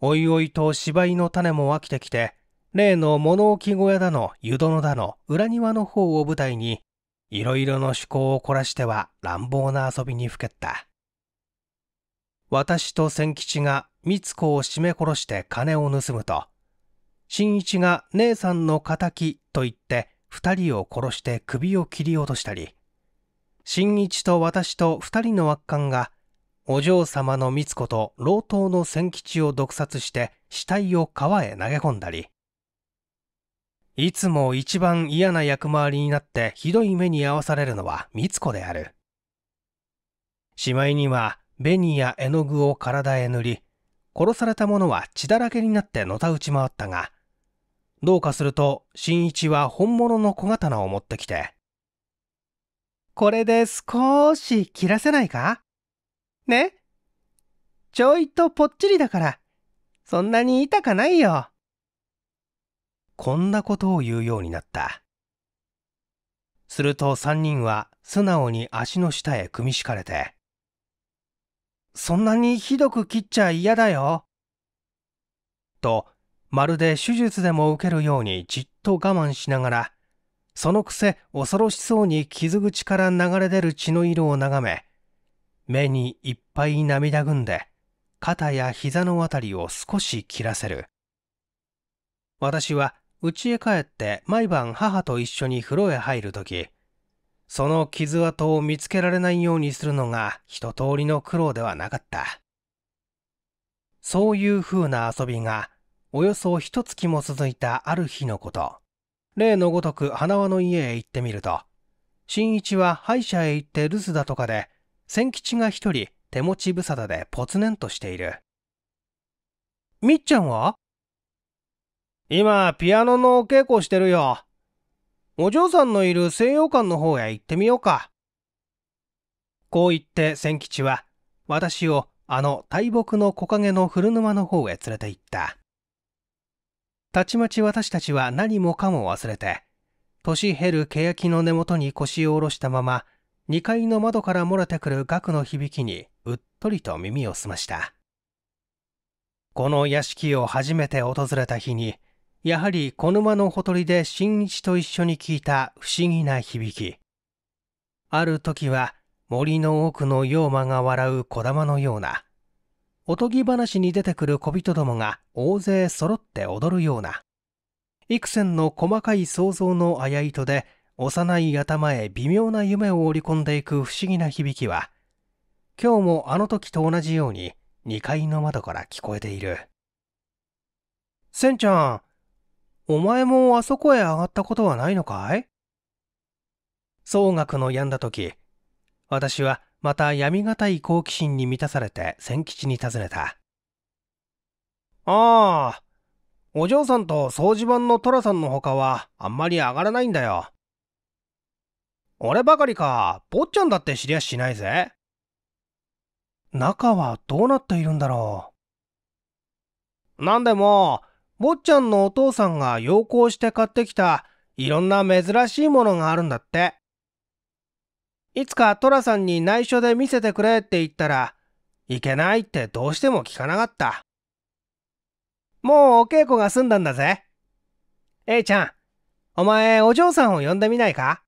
おいおいと芝居の種も飽きてきて例の物置小屋だの湯殿だの裏庭の方を舞台にいろいろの趣向を凝らしては乱暴な遊びにふけった。私と千吉が三子を絞め殺して金を盗むと、新一が姉さんの仇と言って二人を殺して首を切り落としたり、新一と私と二人の悪漢が、お嬢様の三子と老頭の千吉を毒殺して死体を川へ投げ込んだり、いつも一番嫌な役回りになってひどい目に遭わされるのは三つ子である。しまいには紅や絵の具を体へ塗り、殺された者は血だらけになってのたうち回ったが、どうかすると新一は本物の小刀を持ってきて、これで少し切らせないかねちょいとぽっちりだから、そんなに痛かないよ。こんなことを言うようになったすると3人は素直に足の下へ組み敷かれて「そんなにひどく切っちゃ嫌だよ」とまるで手術でも受けるようにじっと我慢しながらそのくせ恐ろしそうに傷口から流れ出る血の色を眺め目にいっぱい涙ぐんで肩や膝のあたりを少し切らせる私は家へ帰って毎晩母と一緒に風呂へ入る時その傷跡を見つけられないようにするのが一通りの苦労ではなかったそういう風な遊びがおよそ一月も続いたある日のこと例のごとく花輪の家へ行ってみると新一は歯医者へ行って留守だとかで千吉が一人手持ち無沙汰でぽつねんとしているみっちゃんは今、ピアノのお稽古してるよ。お嬢さんのいる西洋館の方へ行ってみようか。こう言って千吉は、私をあの大木の木陰の古沼の方へ連れて行った。たちまち私たちは何もかも忘れて、年減る欅の根元に腰を下ろしたまま、2階の窓から漏れてくる額の響きにうっとりと耳を澄ました。この屋敷を初めて訪れた日に、やはりこの間のほとりで新一と一緒に聞いた不思議な響き。ある時は森の奥の妖魔が笑う小玉のような、おとぎ話に出てくる小人どもが大勢揃って踊るような、幾千の細かい想像のあやいとで幼い頭へ微妙な夢を織り込んでいく不思議な響きは、今日もあの時と同じように2階の窓から聞こえている。せんちゃん、お前もあそこへ上がったことはないのかい総額の病んだ時、私はまた闇がたい好奇心に満たされて千吉に尋ねた。ああ、お嬢さんと掃除版の寅さんの他はあんまり上がらないんだよ。俺ばかりか、坊ちゃんだって知りゃしないぜ。中はどうなっているんだろう。なんでも、坊ちゃんのお父さんが要蜂して買ってきたいろんな珍しいものがあるんだって。いつかトラさんに内緒で見せてくれって言ったら、いけないってどうしても聞かなかった。もうお稽古が済んだんだぜ。えいちゃん、お前お嬢さんを呼んでみないか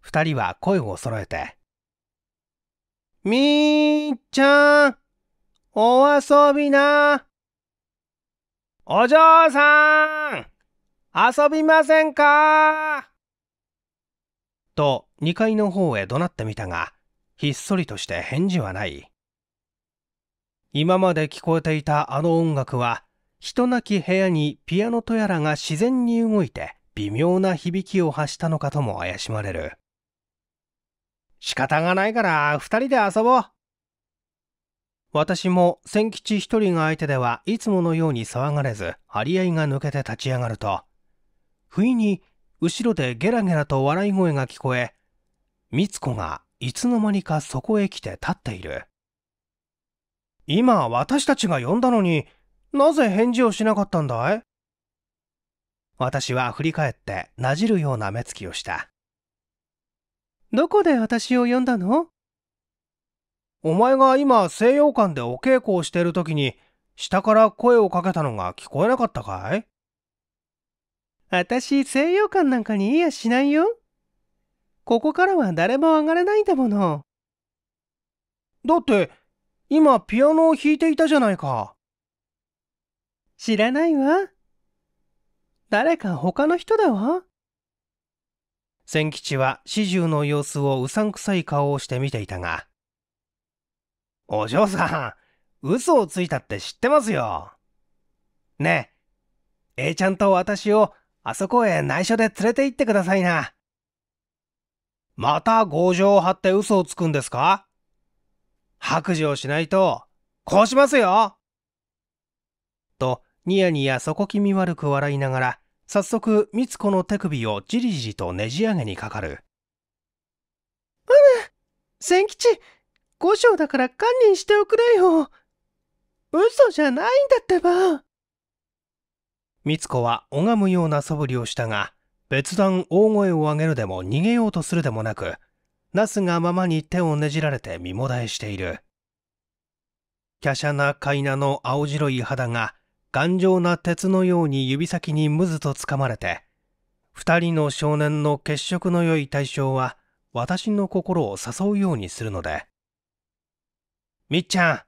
二人は声を揃えて。みーちゃん、お遊びなお嬢さん遊びませんかと2階の方へ怒鳴ってみたが、ひっそりとして返事はない。今まで聞こえていたあの音楽は、人なき部屋にピアノとやらが自然に動いて微妙な響きを発したのかとも怪しまれる。仕方がないから二人で遊ぼう。私も千吉一人が相手ではいつものように騒がれず張り合いが抜けて立ち上がると不意に後ろでゲラゲラと笑い声が聞こえみつ子がいつの間にかそこへ来て立っている今私たちが呼んだのになぜ返事をしなかったんだい私は振り返ってなじるような目つきをしたどこで私を呼んだのお前が今西洋館でお稽古をしている時に下から声をかけたのが聞こえなかったかい私西洋館なんかにいやしないよ。ここからは誰も上がれないんだもの。だって今ピアノを弾いていたじゃないか。知らないわ。誰か他の人だわ。千吉は始終の様子をうさんくさい顔をして見ていたが。お嬢さん、嘘をついたって知ってますよ。ねえ、A ちゃんと私をあそこへ内緒で連れて行ってくださいな。また強情を張って嘘をつくんですか白状しないと、こうしますよと、ニヤニヤ底気味悪く笑いながら、早速、みつこの手首をじりじりとねじ上げにかかる。あら、千吉、5章だから堪忍しておくれよ。嘘じゃないんだってば。美津子は拝むような素振りをしたが、別段大声を上げるでも逃げようとするでもなく、ナスがままに手をねじられて身もだえしている。華奢なカイナの青白い肌が頑丈な鉄のように指先にむずとつかまれて、二人の少年の血色の良い対象は私の心を誘うようにするので、みっちゃん、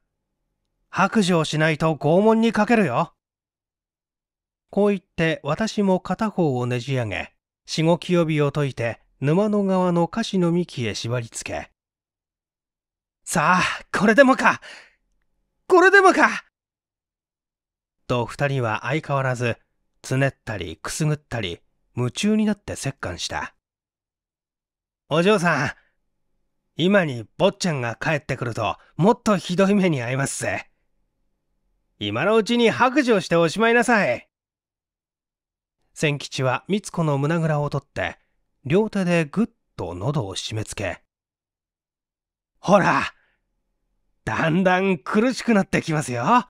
白状しないと拷問にかけるよ。こう言って私も片方をねじ上げ、しごき帯を解いて沼の側の菓子の幹へ縛り付け。さあ、これでもかこれでもかと二人は相変わらず、つねったりくすぐったり、夢中になって折檻した。お嬢さん、今に坊ちゃんが帰ってくると、もっとひどい目に遭いますぜ。今のうちに白状しておしまいなさい。千吉は三つ子の胸ぐらを取って、両手でぐっと喉を締め付け。ほら、だんだん苦しくなってきますよ。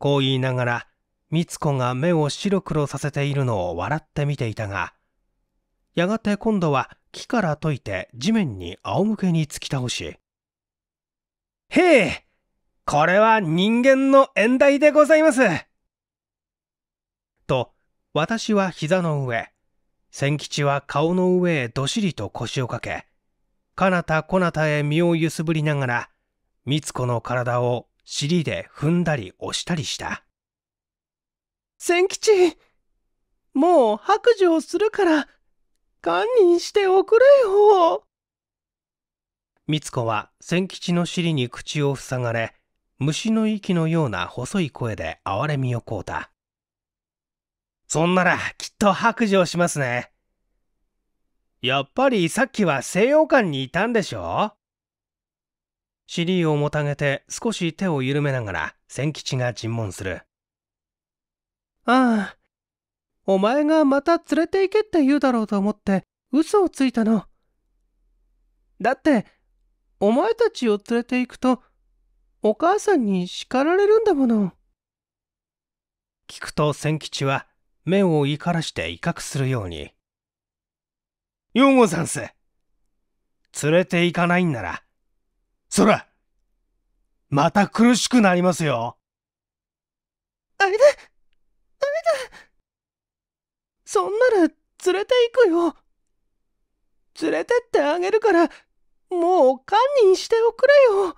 こう言いながら、三つ子が目を白黒させているのを笑って見ていたが、やがて今度は木から解いて地面に仰向けに突き倒し、へえこれは人間の縁台でございますと、私は膝の上、千吉は顔の上へどしりと腰をかけ、かなたこなたへ身を揺すぶりながら、みつこの体を尻で踏んだり押したりした。千吉もう白状するから堪忍しておくれよ。美つ子は千吉の尻に口を塞がれ、虫の息のような細い声で哀れみをこうた。そんならきっと白状しますね。やっぱりさっきは西洋館にいたんでしょ尻をもたげて少し手を緩めながら千吉が尋問する。ああ、お前がまた連れて行けって言うだろうと思って嘘をついたの。だって、お前たちを連れて行くと、お母さんに叱られるんだもの。聞くと千吉は目を怒らして威嚇するように。ようござんす。連れて行かないんなら、そら、また苦しくなりますよ。あれだそんなら連れて行くよ。連れてってあげるから、もう堪忍しておくれよ。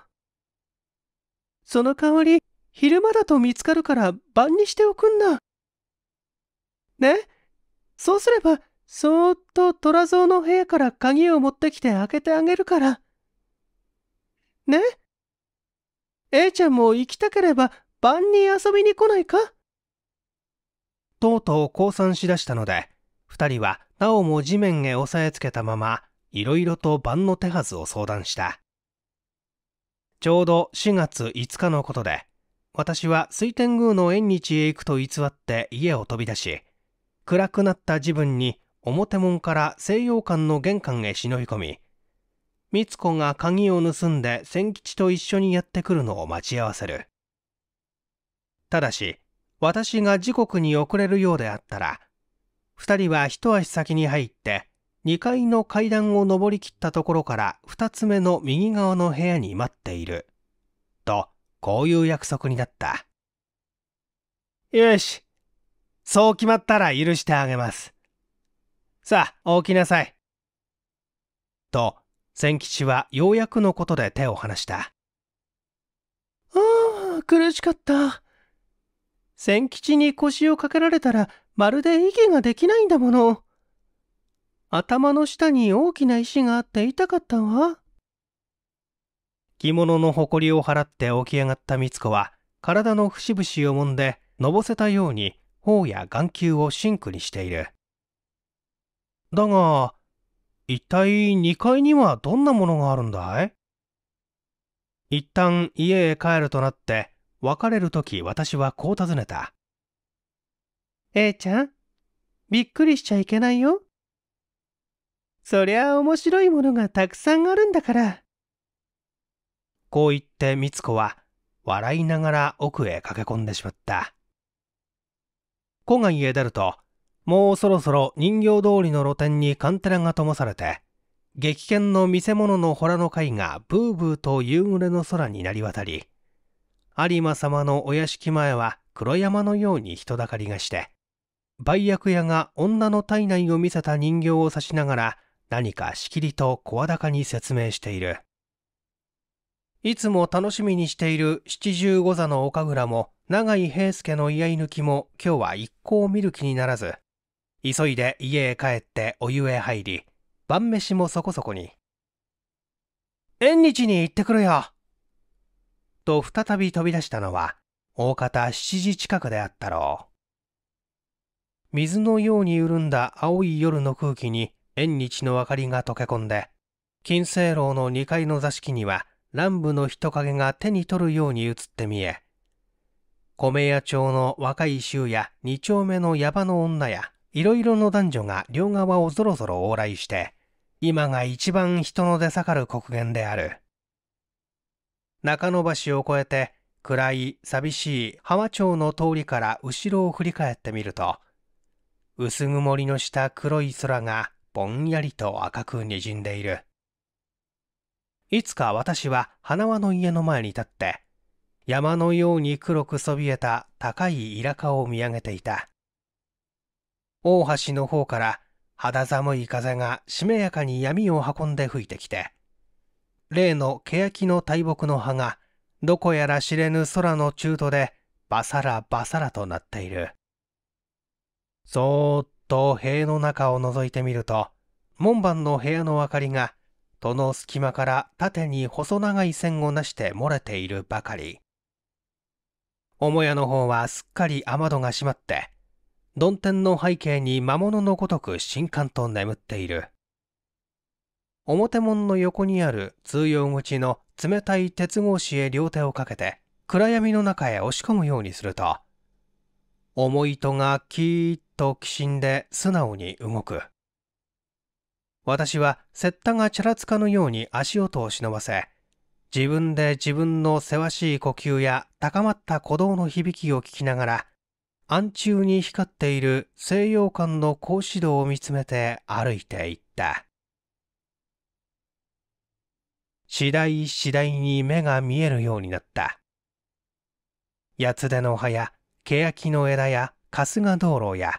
その代わり、昼間だと見つかるから晩にしておくんだ。ねそうすれば、そーっと虎蔵の部屋から鍵を持ってきて開けてあげるから。ね ?A ちゃんも行きたければ晩に遊びに来ないかとうとう降参しだしたので、2人はなおも地面へ押さえつけたまま、いろいろと晩の手はずを相談した。ちょうど4月5日のことで、私は水天宮の縁日へ行くと偽って家を飛び出し、暗くなった自分に表門から西洋館の玄関へ忍び込み、みつ子が鍵を盗んで千吉と一緒にやってくるのを待ち合わせる。ただし、私が時刻に遅れるようであったら、二人は一足先に入って、2階の階段を上りきったところから2つ目の右側の部屋に待っている。と、こういう約束になった。よし。そう決まったら許してあげます。さあ、起きなさい。と、千吉はようやくのことで手を離した。ああ、苦しかった。千吉に腰をかけられたらまるで息ができないんだもの。頭の下に大きな石があって痛かったわ。着物の埃を払って起き上がったみつ子は体の節々を揉んでのぼせたように頬や眼球をシンクにしている。だが、一体2階にはどんなものがあるんだい一旦家へ帰るとなって別れる時私はこう尋ねた。A ちゃん、びっくりしちゃいけないよ。そりゃ面白いものがたくさんあるんだから。こう言ってみつ子は笑いながら奥へ駆け込んでしまった。子外へ出ると、もうそろそろ人形通りの露店にカンテラが灯されて、激剣の見せ物の洞の貝がブーブーと夕暮れの空になり渡り、有馬様のお屋敷前は黒山のように人だかりがして、売薬屋が女の体内を見せた人形を指しながら、何かしきりと声高に説明している。いつも楽しみにしている七十五座の岡倉も、永井平介の居合抜きも今日は一向を見る気にならず、急いで家へ帰ってお湯へ入り、晩飯もそこそこに。縁日に行ってくるよ。と再び飛び出したのは、大方7時近くであったろう。水のように潤んだ青い夜の空気に縁日の明かりが溶け込んで、金星楼の2階の座敷には乱舞の人影が手に取るように映って見え、米屋町の若い衆や2丁目の山の女や、いろいろの男女が両側をぞろぞろ往来して、今が一番人の出盛る国限である。中野橋を越えて暗い寂しい浜町の通りから後ろを振り返ってみると薄曇りのした黒い空がぼんやりと赤くにじんでいるいつか私は花輪の家の前に立って山のように黒くそびえた高いイラカを見上げていた大橋の方から肌寒い風がしめやかに闇を運んで吹いてきて例の欅の大木の葉が、どこやら知れぬ空の中途で、バサラバサラとなっている。そーっと塀の中を覗いてみると、門番の部屋の明かりが、戸の隙間から縦に細長い線をなして漏れているばかり。母屋の方はすっかり雨戸が閉まって、曇天の背景に魔物のごとく新刊と眠っている。表門の横にある通用口の冷たい鉄格子へ両手をかけて暗闇の中へ押し込むようにすると重い戸がキーッときしんで素直に動く私は雪駄がちャらつかぬように足音を忍ばせ自分で自分のせわしい呼吸や高まった鼓動の響きを聞きながら暗中に光っている西洋館の格子戸を見つめて歩いていった。次第次第に目が見えるようになった。八つ手の葉や、欅の枝や、春日道路や、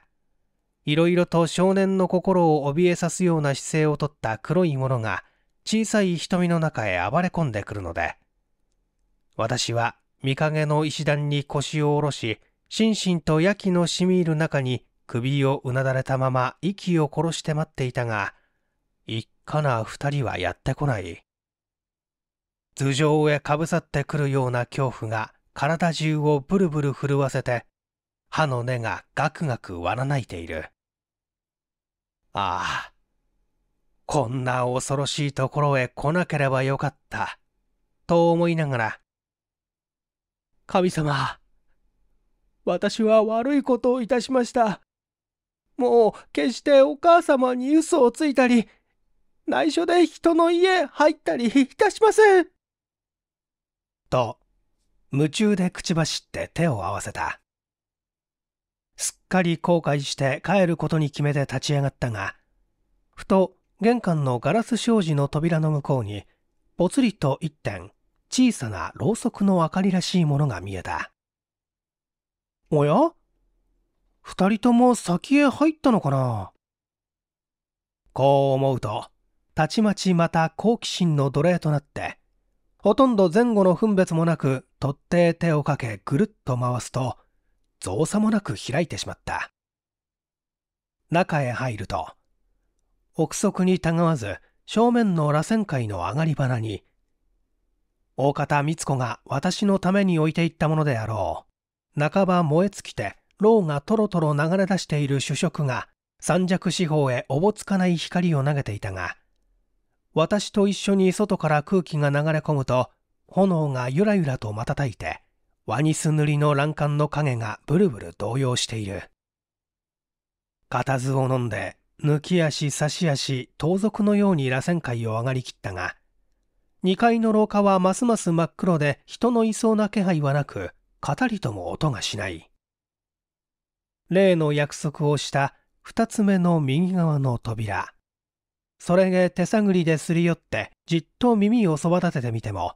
いろいろと少年の心を怯えさすような姿勢をとった黒いものが、小さい瞳の中へ暴れ込んでくるので、私は見影の石段に腰を下ろし、心身とやきのしみいる中に首をうなだれたまま息を殺して待っていたが、一かな二人はやってこない。頭上へかぶさってくるような恐怖が体中をブルブル震わせて、歯の根がガクガク割らないている。ああ、こんな恐ろしいところへ来なければよかった、と思いながら、神様、私は悪いことをいたしました。もう決してお母様に嘘をついたり、内緒で人の家入ったりいたしません。と夢中で口走って手を合わせたすっかり後悔して帰ることに決めて立ち上がったがふと玄関のガラス障子の扉の向こうにぽつりと一点小さなろうそくの明かりらしいものが見えたおや二人とも先へ入ったのかなこう思うとたちまちまた好奇心の奴隷となってほとんど前後の分別もなく、取っ手へ手をかけぐるっと回すと、造作もなく開いてしまった。中へ入ると、憶測にたがわず、正面の螺旋階の上がり花に、大方光子が私のために置いていったものであろう。半ば燃え尽きて、牢がとろとろ流れ出している主食が、三尺四方へおぼつかない光を投げていたが、私と一緒に外から空気が流れ込むと、炎がゆらゆらと瞬いて、ワニス塗りの欄干の影がブルブル動揺している。固唾を飲んで、抜き足差し足、盗賊のように螺旋階を上がりきったが、2階の廊下はますます真っ黒で人のいそうな気配はなく、語りとも音がしない。例の約束をした2つ目の右側の扉。それが手探りですり寄ってじっと耳をそば立ててみても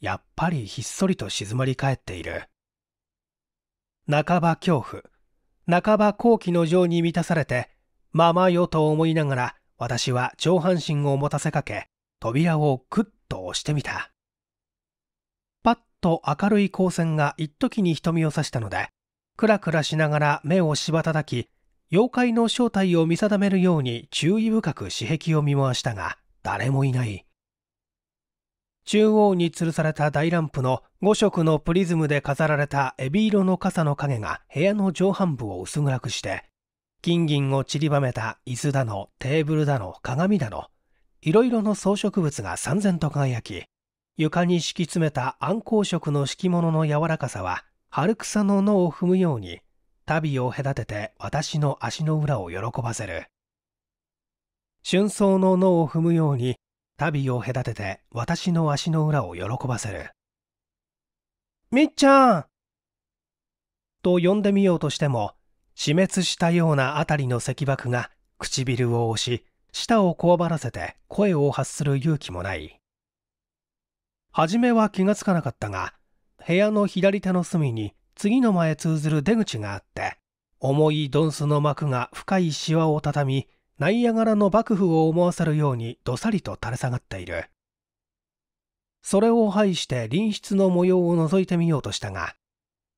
やっぱりひっそりと静まり返っている半ば恐怖半ば好奇の情に満たされてままよと思いながら私は上半身を持たせかけ扉をクッと押してみたパッと明るい光線が一時に瞳を刺したのでクラクラしながら目をしばたたき妖怪の正体を見定めるように注意深く刺壁を見回したが、誰もいない。中央に吊るされた大ランプの5色のプリズムで飾られたエビ色の傘の影が部屋の上半部を薄暗くして、金銀を散りばめた椅子だの、テーブルだの、鏡だの、いろいろの装飾物が三千と輝き、床に敷き詰めた暗光色の敷物の柔らかさは、春草の野を踏むように旅を隔てて私の足の裏を喜ばせる春草の野を踏むように旅を隔てて私の足の裏を喜ばせるみっちゃんと呼んでみようとしても死滅したようなあたりの石爆が唇を押し舌をこわばらせて声を発する勇気もない初めは気がつかなかったが部屋の左手の隅に次の間へ通ずる出口があって、重いドンスの幕が深いシワを畳み、ナイアガラの幕府を思わせるようにどさりと垂れ下がっている。それを排して隣室の模様を覗いてみようとしたが、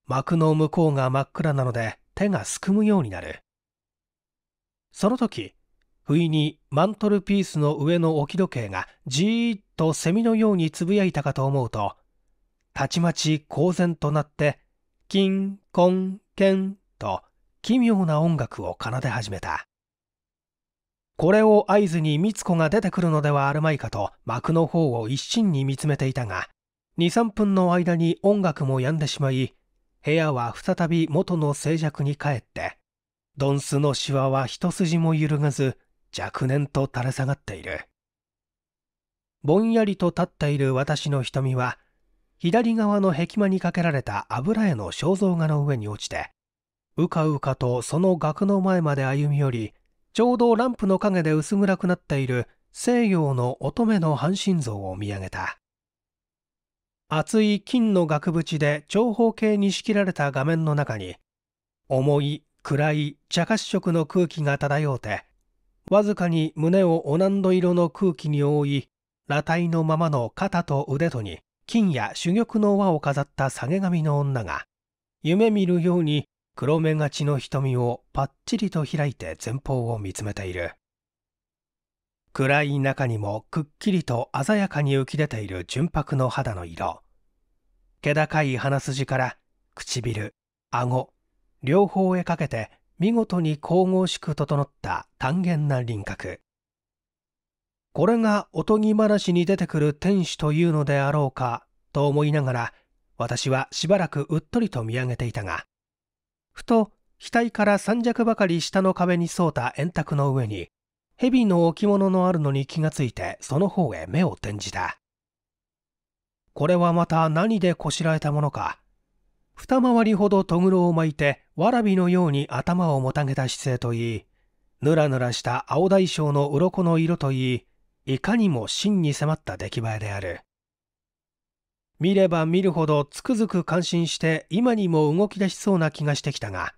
幕の向こうが真っ暗なので手がすくむようになる。その時、不意にマントルピースの上の置き時計がじーっとセミのようにつぶやいたかと思うと、たちまち公然となってキン、コン、ケンと奇妙な音楽を奏で始めた。これを合図に美津子が出てくるのではあるまいかと幕の方を一心に見つめていたが、2、3分の間に音楽も止んでしまい、部屋は再び元の静寂に帰って、ドンスのシワは一筋も揺るがず、若年と垂れ下がっている。ぼんやりと立っている私の瞳は、左側の壁間にかけられた油絵の肖像画の上に落ちて、うかうかとその額の前まで歩み寄り、ちょうどランプの陰で薄暗くなっている西洋の乙女の半身像を見上げた。厚い金の額縁で長方形に仕切られた画面の中に、重い暗い茶褐色の空気が漂うて、わずかに胸をオナンド色の空気に覆い、裸体のままの肩と腕とに、金や珠玉の輪を飾った下げ髪の女が、夢見るように黒目がちの瞳をぱっちりと開いて前方を見つめている。暗い中にもくっきりと鮮やかに浮き出ている純白の肌の色。気高い鼻筋から唇、顎、両方へかけて見事に神々しく整った単元な輪郭。これがおとぎ話に出てくる天使というのであろうかと思いながら私はしばらくうっとりと見上げていたがふと額から三尺ばかり下の壁に沿った円卓の上に蛇の置物のあるのに気がついてその方へ目を転じたこれはまた何でこしらえたものか二回りほどとぐろを巻いてわらびのように頭をもたげた姿勢といいぬらぬらした青大将の鱗の色といいいかにも真に迫った出来栄えである見れば見るほどつくづく感心して今にも動き出しそうな気がしてきたが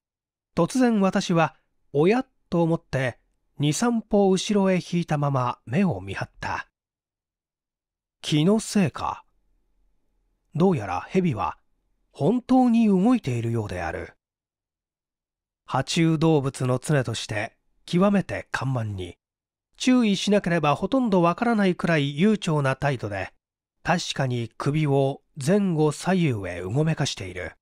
突然私はおやと思って23歩後ろへ引いたまま目を見張った気のせいかどうやら蛇は本当に動いているようである爬虫動物の常として極めて緩慢に注意しなければほとんどわからないくらい悠長な態度で、確かに首を前後左右へうごめかしている。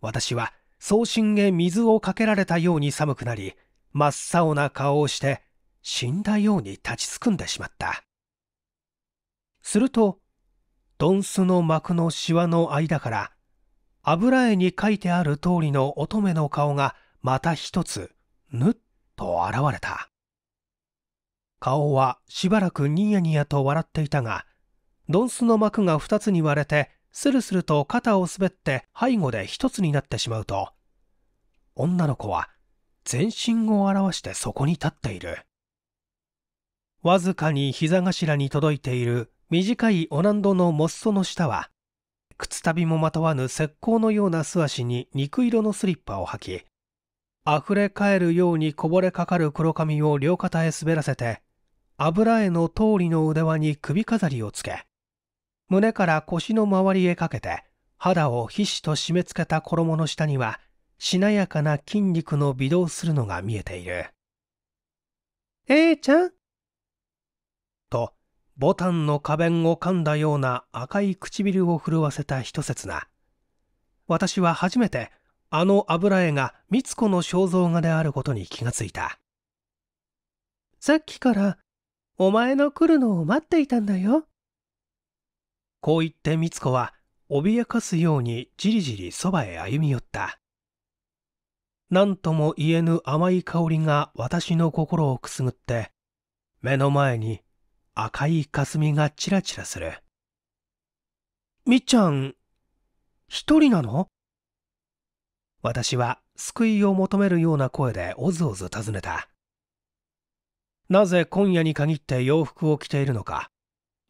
私は送信へ水をかけられたように寒くなり、真っ青な顔をして、死んだように立ちすくんでしまった。すると、ドンスの膜のしわの間から、油絵に書いてある通りの乙女の顔がまた一つ、ぬっと現れた。顔はしばらくニヤニヤと笑っていたが、ドンスの膜が2つに割れて、スルスルと肩を滑って背後で1つになってしまうと、女の子は全身を表してそこに立っている。わずかに膝頭に届いている短いオナンドのモッソの下は、靴旅もまとわぬ石膏のような素足に肉色のスリッパを履き、溢れ返るようにこぼれかかる黒髪を両肩へ滑らせて油絵の通りの腕輪に首飾りをつけ、胸から腰の周りへかけて肌を皮脂と締め付けた衣の下にはしなやかな筋肉の微動するのが見えている。えー、ちゃんと、ボタンの花弁を噛んだような赤い唇を震わせた一節な。私は初めてあの油絵が美津子の肖像画であることに気がついた。さっきからお前の来るのを待っていたんだよ。こう言って美津子は脅かすようにじりじりそばへ歩み寄った。何とも言えぬ甘い香りが私の心をくすぐって、目の前に赤い霞がチラチラする。みっちゃん、一人なの私は救いを求めるような声でおずおず尋ねた。なぜ今夜に限って洋服を着ているのか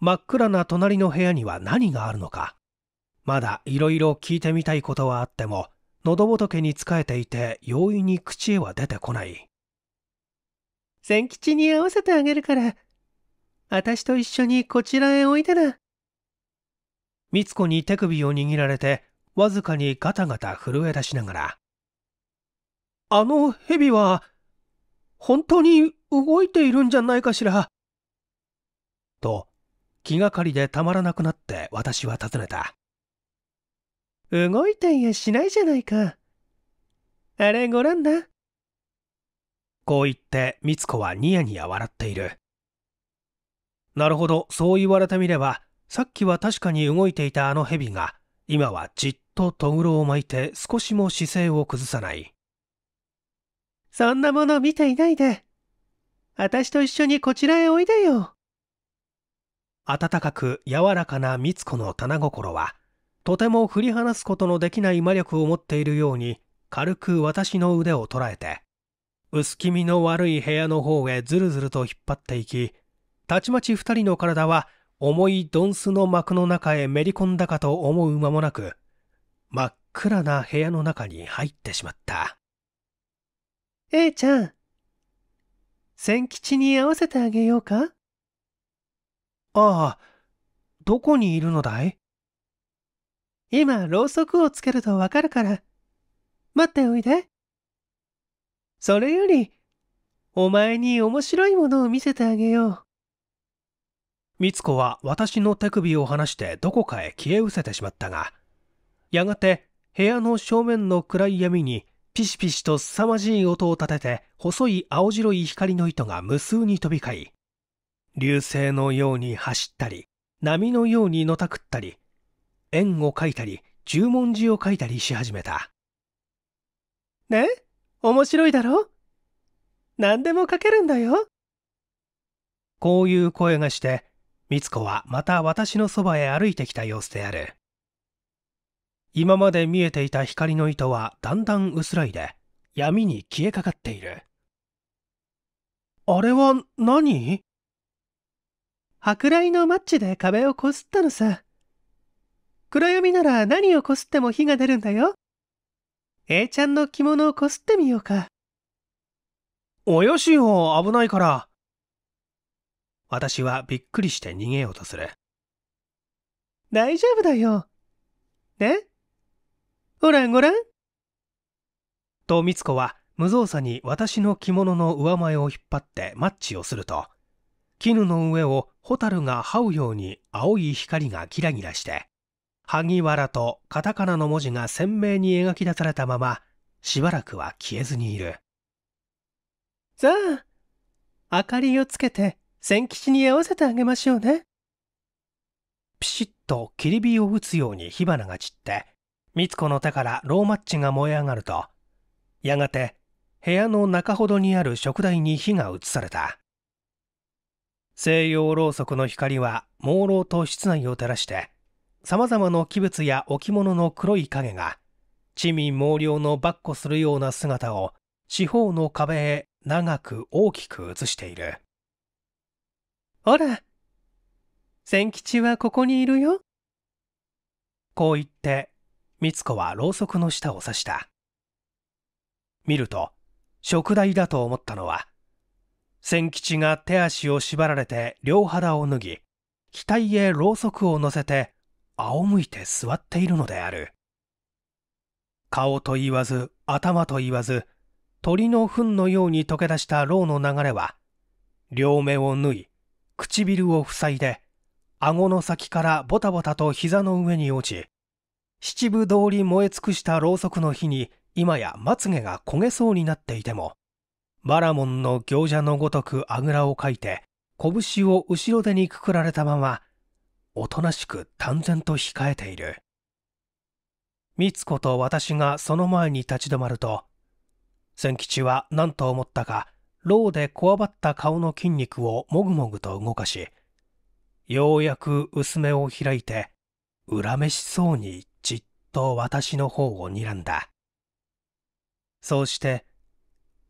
真っ暗な隣の部屋には何があるのかまだいろいろ聞いてみたいことはあっても喉仏に仕えていて容易に口へは出てこない千吉に合わせてあげるから私と一緒にこちらへおいでな美子に手首を握られてわずかにガタガタ震え出しながらあの蛇は本当に動いているんじゃないかしら。と、気がかりでたまらなくなって私は尋ねた。動いたりやしないじゃないか。あれごらんな。こう言って、みつこはニヤニヤ笑っている。なるほど、そう言われてみれば、さっきは確かに動いていたあの蛇が、今はじっとトグロを巻いて少しも姿勢を崩さない。そんなもの見ていないで、私と一緒にこちらへおいでよ。温かく柔らかな美津子の棚心は、とても振り離すことのできない魔力を持っているように、軽く私の腕を捉えて、薄気味の悪い部屋の方へずるずると引っ張っていき、たちまち二人の体は重いドンスの幕の中へめり込んだかと思う間もなく、真っ暗な部屋の中に入ってしまった。A ちゃん、千吉に会わせてあげようかああ、どこにいるのだい今、ろうそくをつけるとわかるから、待っておいで。それより、お前に面白いものを見せてあげよう。みつ子は私の手首を離してどこかへ消え失せてしまったが、やがて部屋の正面の暗い闇にピシピシと凄まじい音を立てて細い青白い光の糸が無数に飛び交い流星のように走ったり波のようにのたくったり円を描いたり十文字を書いたりし始めたね面白いだろ何でも書けるんだよこういう声がして美津子はまた私のそばへ歩いてきた様子である今まで見えていた光の糸はだんだん薄らいで闇に消えかかっているあれは何舶来のマッチで壁をこすったのさ暗闇なら何をこすっても火が出るんだよ A ちゃんの着物をこすってみようかおよしよ危ないから私はびっくりして逃げようとする大丈夫だよねほらごらん。と、みつこは無造作に私の着物の上前を引っ張ってマッチをすると、絹の上を蛍が這うように青い光がギラギラして、萩原とカタカナの文字が鮮明に描き出されたまま、しばらくは消えずにいる。さあ、明かりをつけて、千吉に合わせてあげましょうね。ピシッと切り火を打つように火花が散って、三つ子の手からローマッチが燃え上がるとやがて部屋の中ほどにある食台に火が移された西洋ろうそくの光は朦朧と室内を照らして様々な器物や置物の黒い影が地味猛量のばっこするような姿を四方の壁へ長く大きく映しているほら千吉はここにいるよこう言って美つ子はろうそくの下を刺した。見ると、食台だと思ったのは、千吉が手足を縛られて両肌を脱ぎ、額へろうそくを乗せて、仰向いて座っているのである。顔と言わず、頭と言わず、鳥の糞のように溶け出したろうの流れは、両目を縫い、唇を塞いで、顎の先からボタボタと膝の上に落ち、七部通り燃え尽くしたろうそくの火に今やまつげが焦げそうになっていてもバラモンの行者のごとくあぐらをかいて拳を後ろ手にくくられたままおとなしく淡然と控えている三津子と私がその前に立ち止まると千吉は何と思ったかろうでこわばった顔の筋肉をもぐもぐと動かしようやく薄目を開いて恨めしそうにと私の方を睨んだ。そうして、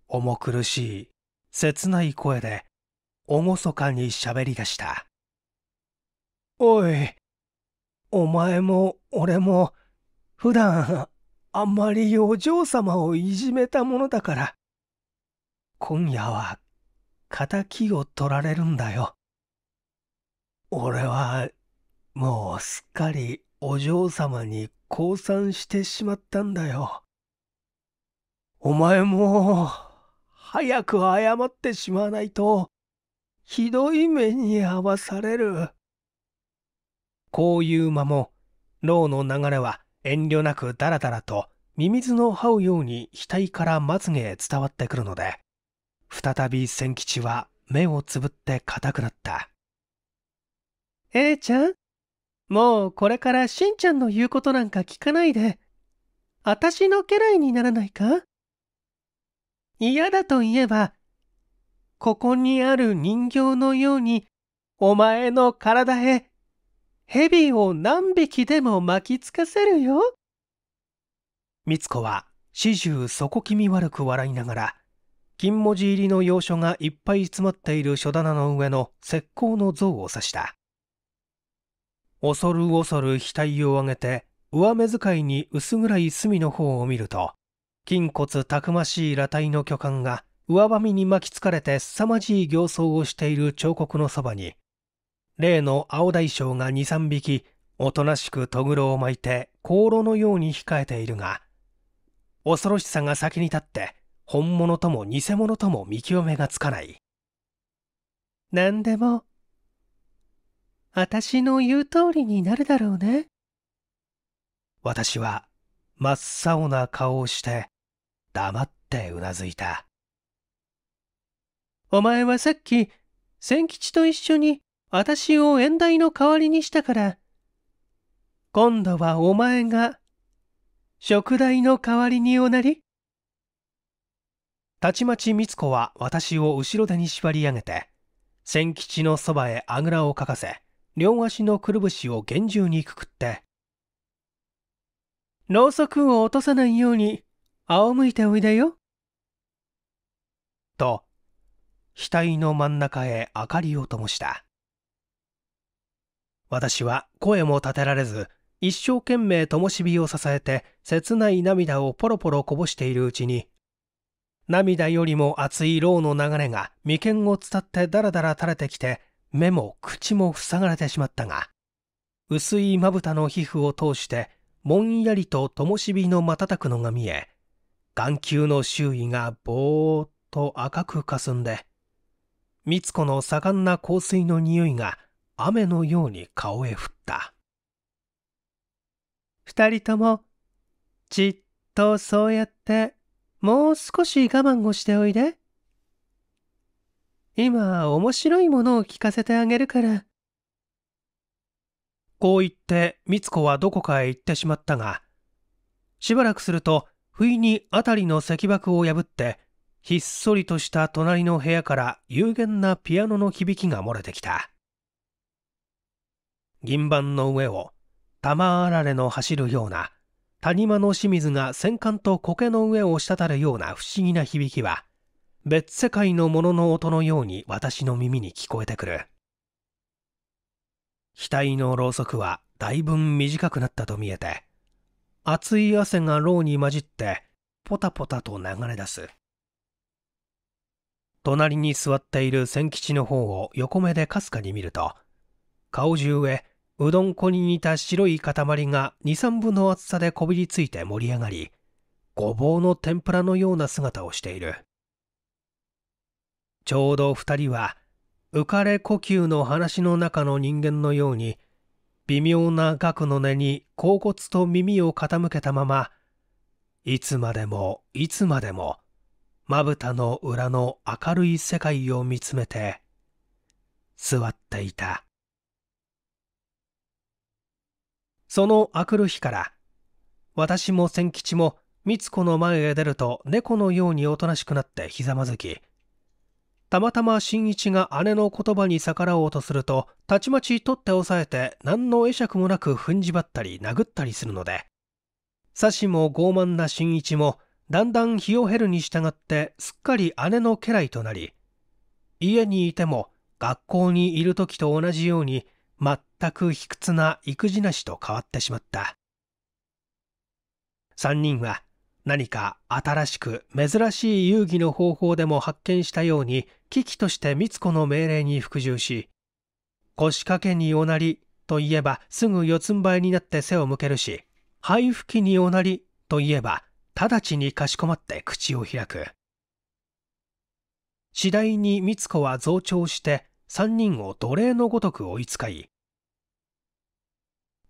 重苦しい、切ない声で、厳かに喋り出した。おい、お前も俺も、普段、あんまりお嬢様をいじめたものだから、今夜は、仇を取られるんだよ。俺は、もうすっかりお嬢様に降参してしまったんだよ。お前も、早く謝ってしまわないと、ひどい目に遭わされる。こういう間も、牢の流れは遠慮なくダラダラと、ミミズの這うように額からまつげへ伝わってくるので、再び千吉は目をつぶって硬くなった。えい、ー、ちゃんもうこれからしんちゃんの言うことなんか聞かないで。あたしの家来にならないか嫌だと言えば、ここにある人形のように、お前の体へ、蛇を何匹でも巻きつかせるよ。みつこは、始終底気味悪く笑いながら、金文字入りの要所がいっぱい詰まっている書棚の上の石膏の像を指した。恐る恐る額を上げて、上目遣いに薄暗い隅の方を見ると、筋骨たくましい裸体の巨漢が、上ばみに巻きつかれて凄まじい形相をしている彫刻のそばに、例の青大将が2、3匹、おとなしくとぐろを巻いて、香炉のように控えているが、恐ろしさが先に立って、本物とも偽物とも見極めがつかない。何でも私の言う通りになるだろうね。私は真っ青な顔をして黙ってうなずいた。お前はさっき千吉と一緒に私を縁台の代わりにしたから、今度はお前が食代の代わりにおなり。たちまち三津子は私を後ろ手に縛り上げて、千吉のそばへあぐらをかかせ、両足のくるぶしを厳重にくくってろうそくを落とさないように仰向いておいでよと額の真ん中へ明かりを灯した私は声も立てられず一生懸命灯火を支えて切ない涙をポロポロこぼしているうちに涙よりも熱いろうの流れが眉間を伝ってダラダラ垂れてきて目も口も塞がれてしまったが薄いまぶたの皮膚を通してもんやりと灯火の瞬くのが見え眼球の周囲がぼーっと赤くかすんでみつ子の盛んな香水の匂いが雨のように顔へ降った二人ともじっとそうやってもう少し我慢をしておいで今面白いものを聞かせてあげるから。こう言って美津子はどこかへ行ってしまったが、しばらくすると、不意に辺りの石箔を破って、ひっそりとした隣の部屋から幽玄なピアノの響きが漏れてきた。銀盤の上を、玉あられの走るような、谷間の清水が戦艦と苔の上を滴るような不思議な響きは、別世界のものの音のように私の耳に聞こえてくる額のろうそくはだいぶ短くなったと見えて熱い汗がろうに混じってポタポタと流れ出す隣に座っている千吉の方を横目でかすかに見ると顔中へうどん粉に似た白い塊が23分の厚さでこびりついて盛り上がりごぼうの天ぷらのような姿をしているちょうど二人は浮かれ呼吸の話の中の人間のように微妙な額の根に甲骨と耳を傾けたままいつまでもいつまでもまぶたの裏の明るい世界を見つめて座っていたそのあくる日から私も千吉も三つ子の前へ出ると猫のようにおとなしくなってひざまずきたまたま新一が姉の言葉に逆らおうとすると、たちまち取って押さえて何の会釈もなく踏んじばったり殴ったりするので、サシも傲慢な新一も、だんだん日を経るに従ってすっかり姉の家来となり、家にいても学校にいる時と同じように、全く卑屈な育児なしと変わってしまった。3人は何か新しく珍しい遊戯の方法でも発見したように危機として光子の命令に服従し腰掛けにおなりといえばすぐ四つん這いになって背を向けるし肺吹きにおなりといえば直ちにかしこまって口を開く次第に光子は増長して3人を奴隷のごとく追いつかい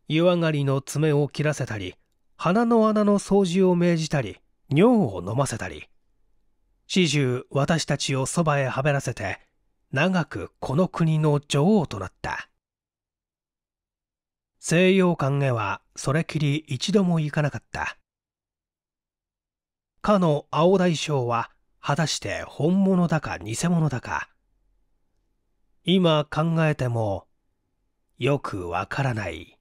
湯上がりの爪を切らせたり鼻の穴の掃除を命じたり尿を飲ませたり始終私たちをそばへはべらせて長くこの国の女王となった西洋館へはそれきり一度も行かなかったかの青大将は果たして本物だか偽物だか今考えてもよくわからない。